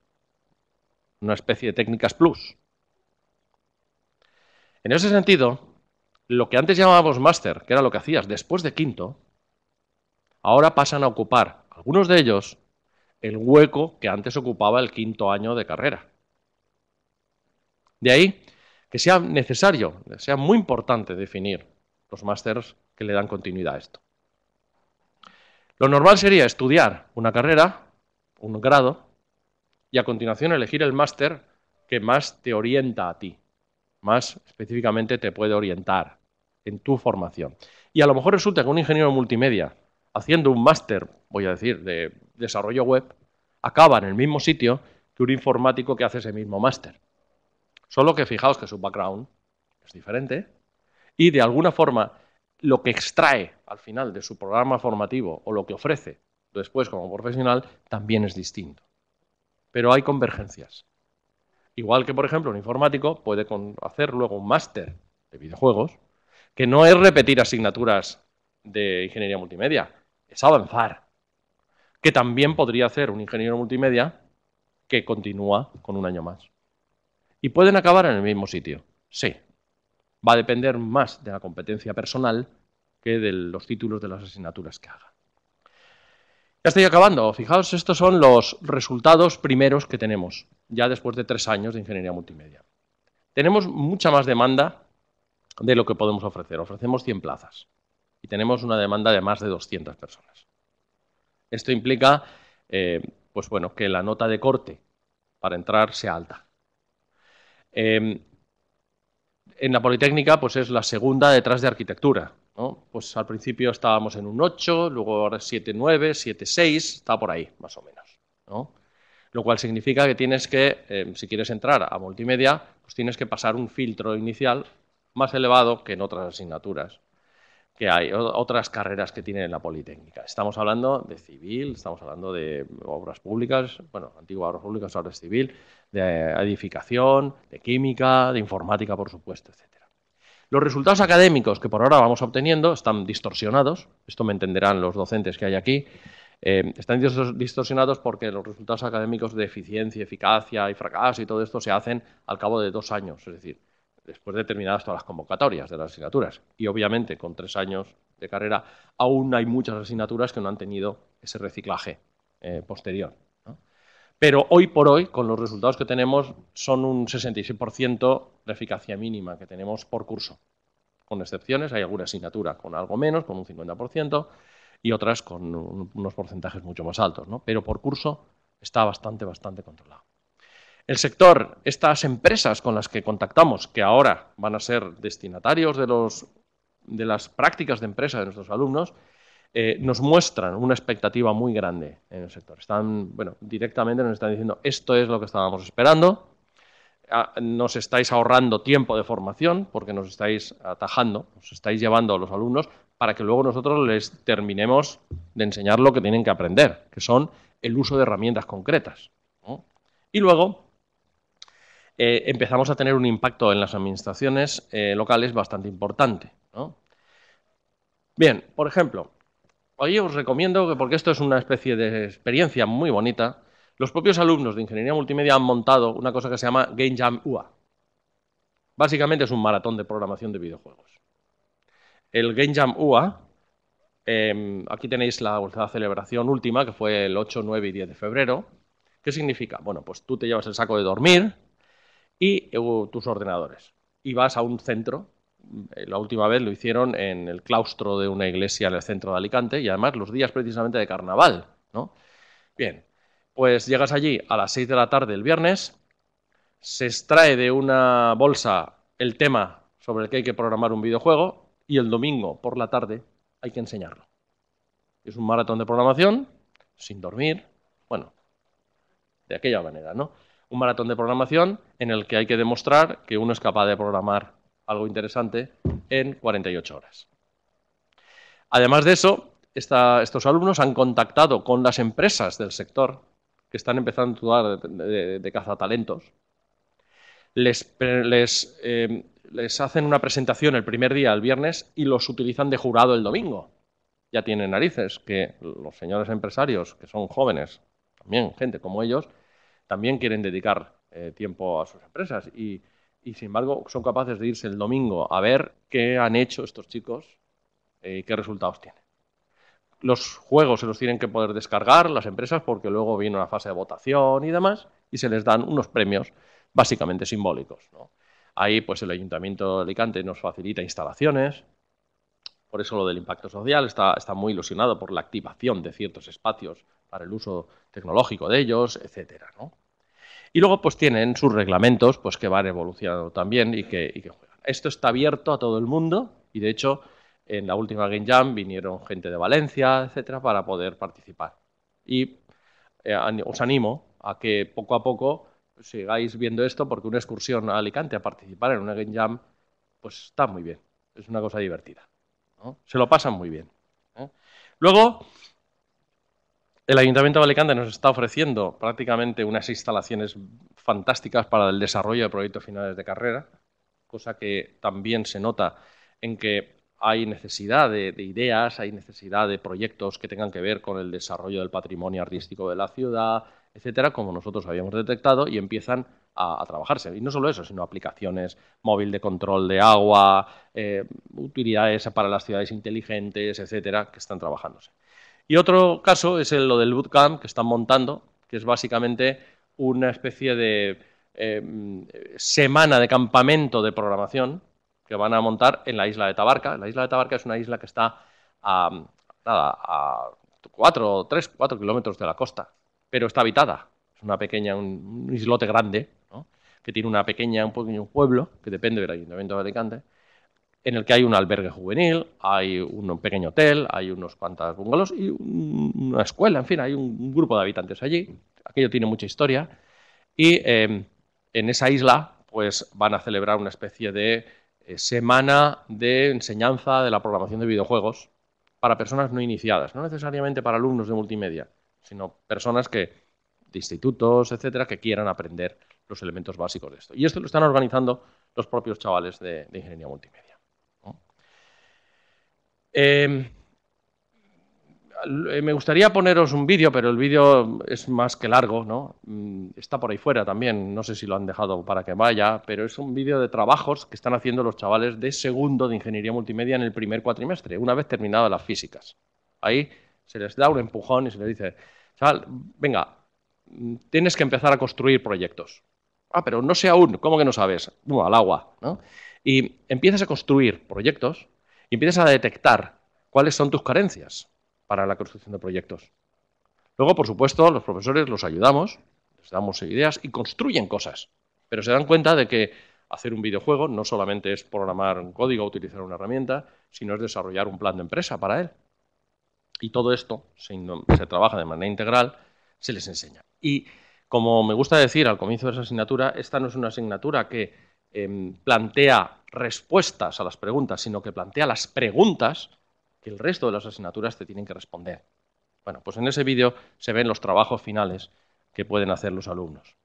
una especie de técnicas plus. En ese sentido, lo que antes llamábamos máster, que era lo que hacías después de quinto, ahora pasan a ocupar, algunos de ellos, el hueco que antes ocupaba el quinto año de carrera. De ahí que sea necesario, sea muy importante definir los másters que le dan continuidad a esto. Lo normal sería estudiar una carrera, un grado, y a continuación elegir el máster que más te orienta a ti, más específicamente te puede orientar en tu formación. Y a lo mejor resulta que un ingeniero multimedia, haciendo un máster, voy a decir, de desarrollo web, acaba en el mismo sitio que un informático que hace ese mismo máster. Solo que fijaos que su background es diferente y de alguna forma lo que extrae al final de su programa formativo o lo que ofrece después como profesional también es distinto. Pero hay convergencias. Igual que, por ejemplo, un informático puede hacer luego un máster de videojuegos, que no es repetir asignaturas de ingeniería multimedia, es avanzar. Que también podría hacer un ingeniero multimedia que continúa con un año más. ¿Y pueden acabar en el mismo sitio? Sí. Va a depender más de la competencia personal que de los títulos de las asignaturas que haga. Ya estoy acabando. Fijaos, estos son los resultados primeros que tenemos, ya después de tres años de ingeniería multimedia. Tenemos mucha más demanda de lo que podemos ofrecer. Ofrecemos 100 plazas y tenemos una demanda de más de 200 personas. Esto implica eh, pues bueno, que la nota de corte para entrar sea alta. Em, en la Politécnica, pues es la segunda detrás de arquitectura. Pues al principio estábamos en un 8, luego ahora 7,9, 7,6, está por ahí, más o menos. Lo cual significa que tienes que, em, si quieres entrar a multimedia, pues tienes que pasar un filtro inicial más elevado que en otras asignaturas que hay otras carreras que tienen en la Politécnica. Estamos hablando de civil, estamos hablando de obras públicas, bueno, antiguas obras públicas, ahora es civil, de edificación, de química, de informática, por supuesto, etc. Los resultados académicos que por ahora vamos obteniendo están distorsionados, esto me entenderán los docentes que hay aquí, eh, están distorsionados porque los resultados académicos de eficiencia, eficacia y fracaso y todo esto se hacen al cabo de dos años, es decir, después de terminadas todas las convocatorias de las asignaturas. Y obviamente, con tres años de carrera, aún hay muchas asignaturas que no han tenido ese reciclaje eh, posterior. Pero hoy por hoy, con los resultados que tenemos, son un 66% de eficacia mínima que tenemos por curso. Con excepciones, hay alguna asignatura con algo menos, con un 50%, y otras con unos porcentajes mucho más altos. Pero por curso está bastante, bastante controlado. El sector, estas empresas con las que contactamos, que ahora van a ser destinatarios de, los, de las prácticas de empresa de nuestros alumnos, eh, nos muestran una expectativa muy grande en el sector. Están, bueno, directamente nos están diciendo, esto es lo que estábamos esperando, ah, nos estáis ahorrando tiempo de formación porque nos estáis atajando, nos estáis llevando a los alumnos para que luego nosotros les terminemos de enseñar lo que tienen que aprender, que son el uso de herramientas concretas. Y luego, eh, empezamos a tener un impacto en las administraciones eh, locales bastante importante. Bien, por ejemplo, hoy os recomiendo, que porque esto es una especie de experiencia muy bonita, los propios alumnos de Ingeniería Multimedia han montado una cosa que se llama Game Jam UA. Básicamente es un maratón de programación de videojuegos. El Game Jam UA, em, aquí tenéis la, la celebración última, que fue el 8, 9 y 10 de febrero. ¿Qué significa? Bueno, pues tú te llevas el saco de dormir, y eh, tus ordenadores. Y vas a un centro. Eh, la última vez lo hicieron en el claustro de una iglesia en el centro de Alicante y además los días precisamente de carnaval. ¿no? Bien, pues llegas allí a las 6 de la tarde el viernes, se extrae de una bolsa el tema sobre el que hay que programar un videojuego y el domingo por la tarde hay que enseñarlo. Es un maratón de programación, sin dormir, bueno, de aquella manera, ¿no? un maratón de programación en el que hay que demostrar que uno es capaz de programar algo interesante en 48 horas. Además de eso, estos alumnos han contactado con las empresas del sector que están empezando a estudiar de, caza talentos. cazatalentos. Eh, les hacen una presentación el primer día, el viernes, y los utilizan de jurado el domingo. Ya tienen narices que los señores empresarios, que son jóvenes, también gente como ellos, también quieren dedicar eh, tiempo a sus empresas y, sin embargo son capaces de irse el domingo a ver qué han hecho estos chicos eh, y qué resultados tienen. Los juegos se los tienen que poder descargar las empresas porque luego viene una fase de votación y demás y se les dan unos premios básicamente simbólicos. Ahí pues el Ayuntamiento de Alicante nos facilita instalaciones, por eso lo del impacto social está, está muy ilusionado por la activación de ciertos espacios para el uso tecnológico de ellos, etcétera, Y luego pues tienen sus reglamentos pues que van evolucionando también y que, juegan. Esto está abierto a todo el mundo y de hecho en la última Game Jam vinieron gente de Valencia, etcétera, para poder participar. Y eh, os animo a que poco a poco sigáis viendo esto porque una excursión a Alicante a participar en una Game Jam pues está muy bien, es una cosa divertida. Se lo pasan muy bien. ¿eh? Luego, el Ayuntamiento de Alicante nos está ofreciendo prácticamente unas instalaciones fantásticas para el desarrollo de proyectos finales de carrera, cosa que también se nota en que hay necesidad de, ideas, hay necesidad de proyectos que tengan que ver con el desarrollo del patrimonio artístico de la ciudad, etcétera, como nosotros habíamos detectado, y empiezan a, trabajarse. Y no solo eso, sino aplicaciones móvil de control de agua, eh, utilidades para las ciudades inteligentes, etcétera, que están trabajándose. Y otro caso es el, lo del bootcamp que están montando, que es básicamente una especie de eh, semana de campamento de programación que van a montar en la isla de Tabarca. La isla de Tabarca es una isla que está a, nada, a 4, 3, 4 kilómetros de la costa, pero está habitada. Es una pequeña, un, islote grande, ¿no? que tiene una pequeña, un pequeño pueblo, que depende del Ayuntamiento de Alicante, en el que hay un albergue juvenil, hay un pequeño hotel, hay unos cuantas bungalows y una escuela, en fin, hay un, grupo de habitantes allí. Aquello tiene mucha historia. Y em, en esa isla, pues van a celebrar una especie de eh, semana de enseñanza de la programación de videojuegos para personas no iniciadas, no necesariamente para alumnos de multimedia, sino personas que, de institutos, etcétera, que quieran aprender los elementos básicos de esto. Y esto lo están organizando los propios chavales de, de ingeniería multimedia. Em, eh, me gustaría poneros un vídeo, pero el vídeo es más que largo, ¿no? Mm, está por ahí fuera también, no sé si lo han dejado para que vaya, pero es un vídeo de trabajos que están haciendo los chavales de segundo de ingeniería multimedia en el primer cuatrimestre, una vez terminadas las físicas. Ahí se les da un empujón y se les dice, chaval, venga, tienes que empezar a construir proyectos. Ah, pero no sé aún, ¿cómo que no sabes? al agua, ¿no? Y empiezas a construir proyectos y empiezas a detectar cuáles son tus carencias para la construcción de proyectos. Luego, por supuesto, los profesores los ayudamos, les damos ideas y construyen cosas, pero se dan cuenta de que hacer un videojuego no solamente es programar un código, utilizar una herramienta, sino es desarrollar un plan de empresa para él. Y todo esto se, trabaja de manera integral, se les enseña. Y como me gusta decir al comienzo de esa asignatura, esta no es una asignatura que em, plantea respuestas a las preguntas, sino que plantea las preguntas que el resto de las asignaturas te tienen que responder. Bueno, pues en ese vídeo se ven los trabajos finales que pueden hacer los alumnos.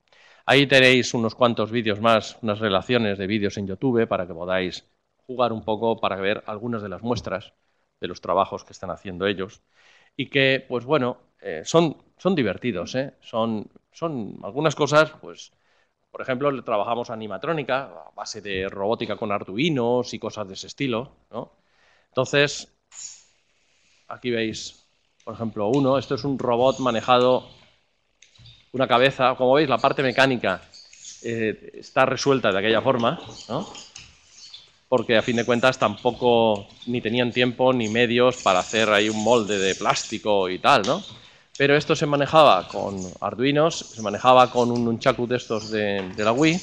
Ahí tenéis unos cuantos vídeos más, unas relaciones de vídeos en YouTube para que podáis jugar un poco para ver algunas de las muestras de los trabajos que están haciendo ellos y que, pues bueno, eh, son, son divertidos, ¿eh? son, son algunas cosas, pues por ejemplo, trabajamos animatrónica, a base de robótica con arduinos y cosas de ese estilo. Entonces, aquí veis, por ejemplo, uno. Esto es un robot manejado, una cabeza. Como veis, la parte mecánica eh, está resuelta de aquella forma, porque a fin de cuentas tampoco ni tenían tiempo ni medios para hacer ahí un molde de plástico y tal, ¿no? pero esto se manejaba con Arduinos, se manejaba con un Unchaku de estos de, la Wii,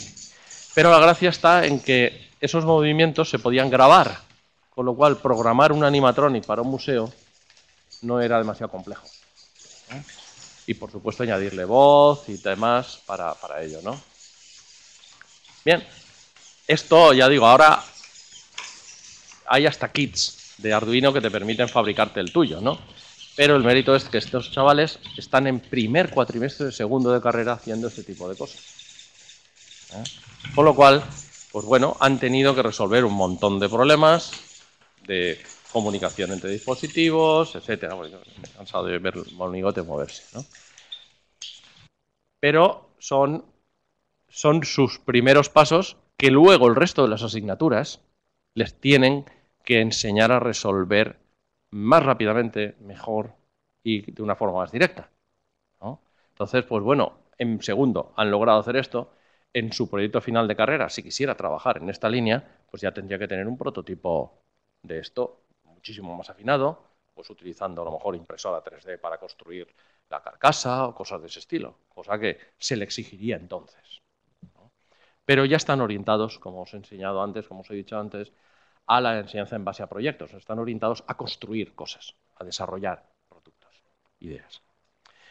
pero la gracia está en que esos movimientos se podían grabar, con lo cual programar un animatronic para un museo no era demasiado complejo. Y por supuesto añadirle voz y demás para, para ello, ¿no? Bien, esto ya digo, ahora hay hasta kits de Arduino que te permiten fabricarte el tuyo, ¿no? Pero el mérito es que estos chavales están en primer cuatrimestre de segundo de carrera haciendo este tipo de cosas. ¿Eh? Con lo cual, pues bueno, han tenido que resolver un montón de problemas de comunicación entre dispositivos, etcétera. Bueno, me he cansado de ver el monigote moverse, ¿no? Pero son, son sus primeros pasos que luego el resto de las asignaturas les tienen que enseñar a resolver más rápidamente, mejor y de una forma más directa. Entonces, pues bueno, en segundo, han logrado hacer esto. En su proyecto final de carrera, si quisiera trabajar en esta línea, pues ya tendría que tener un prototipo de esto muchísimo más afinado, pues utilizando a lo mejor impresora 3D para construir la carcasa o cosas de ese estilo, cosa que se le exigiría entonces. Pero ya están orientados, como os he enseñado antes, como os he dicho antes, a la enseñanza en base a proyectos, están orientados a construir cosas, a desarrollar productos, ideas.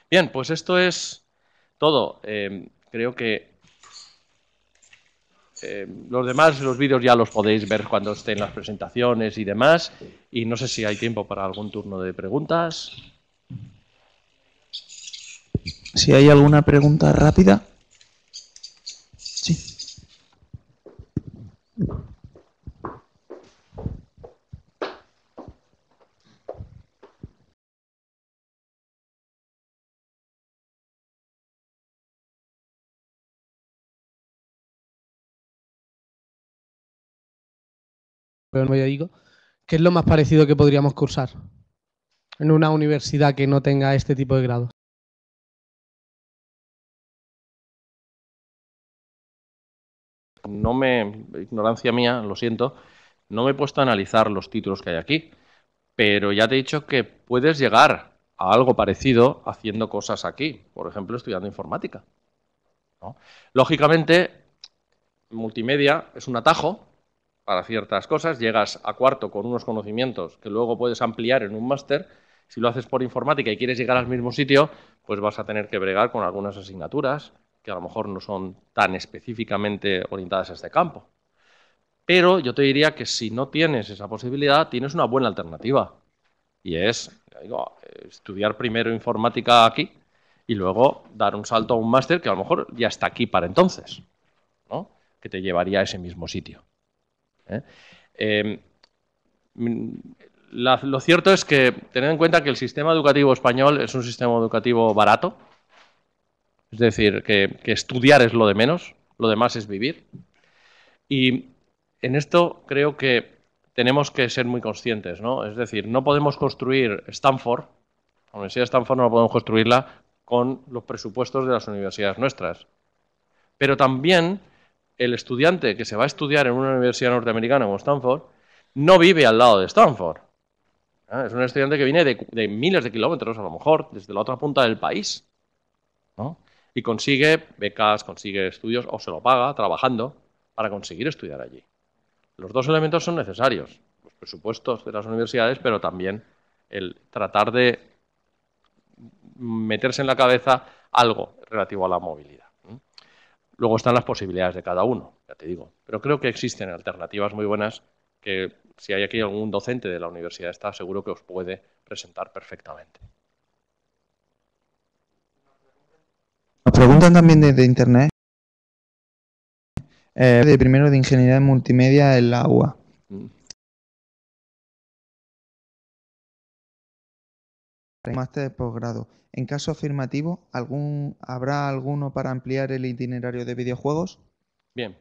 Bien, pues esto es todo. Em, creo que em, los demás, los vídeos ya los podéis ver cuando estén las presentaciones y demás. Y no sé si hay tiempo para algún turno de preguntas. Si hay alguna pregunta rápida. Sí. pero no digo, ¿qué es lo más parecido que podríamos cursar en una universidad que no tenga este tipo de grados? No me, ignorancia mía, lo siento, no me he puesto a analizar los títulos que hay aquí, pero ya te he dicho que puedes llegar a algo parecido haciendo cosas aquí, por ejemplo, estudiando informática. Lógicamente, multimedia es un atajo, para ciertas cosas, llegas a cuarto con unos conocimientos que luego puedes ampliar en un máster. Si lo haces por informática y quieres llegar al mismo sitio, pues vas a tener que bregar con algunas asignaturas que a lo mejor no son tan específicamente orientadas a este campo. Pero yo te diría que si no tienes esa posibilidad, tienes una buena alternativa. Y es estudiar primero informática aquí y luego dar un salto a un máster que a lo mejor ya está aquí para entonces, ¿no? que te llevaría a ese mismo sitio. ¿eh? Em, mm, lo cierto es que tened en cuenta que el sistema educativo español es un sistema educativo barato, es decir, que, estudiar es lo de menos, lo demás es vivir. Y en esto creo que tenemos que ser muy conscientes, ¿no? Es decir, no podemos construir Stanford, la Universidad de Stanford no podemos construirla con los presupuestos de las universidades nuestras. Pero también el estudiante que se va a estudiar en una universidad norteamericana como Stanford no vive al lado de Stanford. Ah, es un estudiante que viene de, de, miles de kilómetros, a lo mejor, desde la otra punta del país. ¿no? Y consigue becas, consigue estudios o se lo paga trabajando para conseguir estudiar allí. Los dos elementos son necesarios, los presupuestos de las universidades, pero también el tratar de meterse en la cabeza algo relativo a la movilidad. Luego están las posibilidades de cada uno, ya te digo. Pero creo que existen alternativas muy buenas que si hay aquí algún docente de la universidad está seguro que os puede presentar perfectamente. Nos preguntan también desde internet eh, de primero de ingeniería multimedia el agua. máster de posgrado. En caso afirmativo, ¿algún, ¿habrá alguno para ampliar el itinerario de videojuegos? Bien.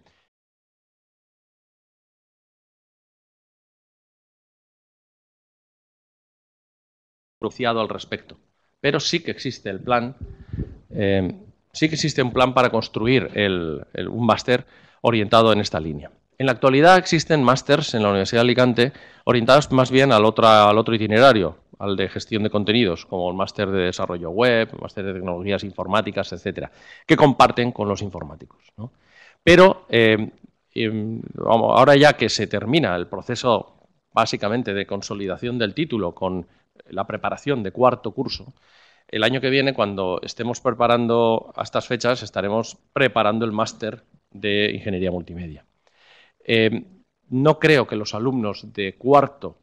al respecto. Pero sí que existe el plan, eh, sí que existe un plan para construir un máster orientado en esta línea. En la actualidad existen másters en la Universidad de Alicante orientados más bien al otro itinerario, al de gestión de contenidos, como el máster de desarrollo web, máster de tecnologías informáticas, etcétera, que comparten con los informáticos. Pero eh, em, ahora ya que se termina el proceso básicamente de consolidación del título con la preparación de cuarto curso, el año que viene, cuando estemos preparando a estas fechas, estaremos preparando el máster de Ingeniería Multimedia. Em, no creo que los alumnos de cuarto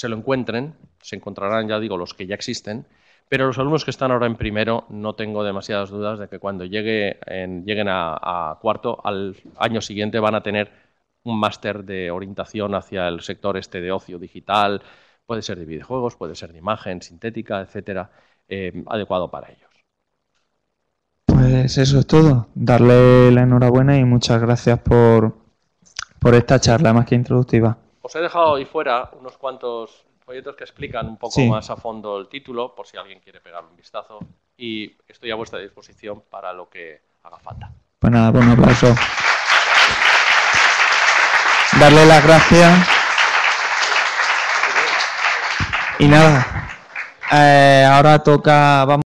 se lo encuentren, se encontrarán, ya digo, los que ya existen, pero los alumnos que están ahora en primero no tengo demasiadas dudas de que cuando llegue en, lleguen a, cuarto, al año siguiente van a tener un máster de orientación hacia el sector este de ocio digital, puede ser de videojuegos, puede ser de imagen sintética, etcétera, eh, adecuado para ellos. Pues eso es todo. Darle la enhorabuena y muchas gracias por, por esta charla más que introductiva os he dejado ahí fuera unos cuantos proyectos que explican un poco más a fondo el título, por si alguien quiere pegar un vistazo. Y estoy a vuestra disposición para lo que haga falta. Pues nada, pues un aplauso. Darle las gracias. Y nada, eh, ahora toca, vamos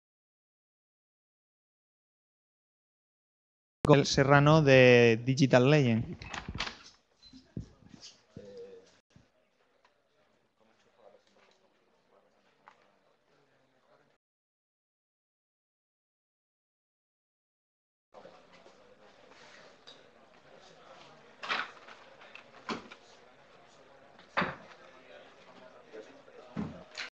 el Serrano de Digital Legend.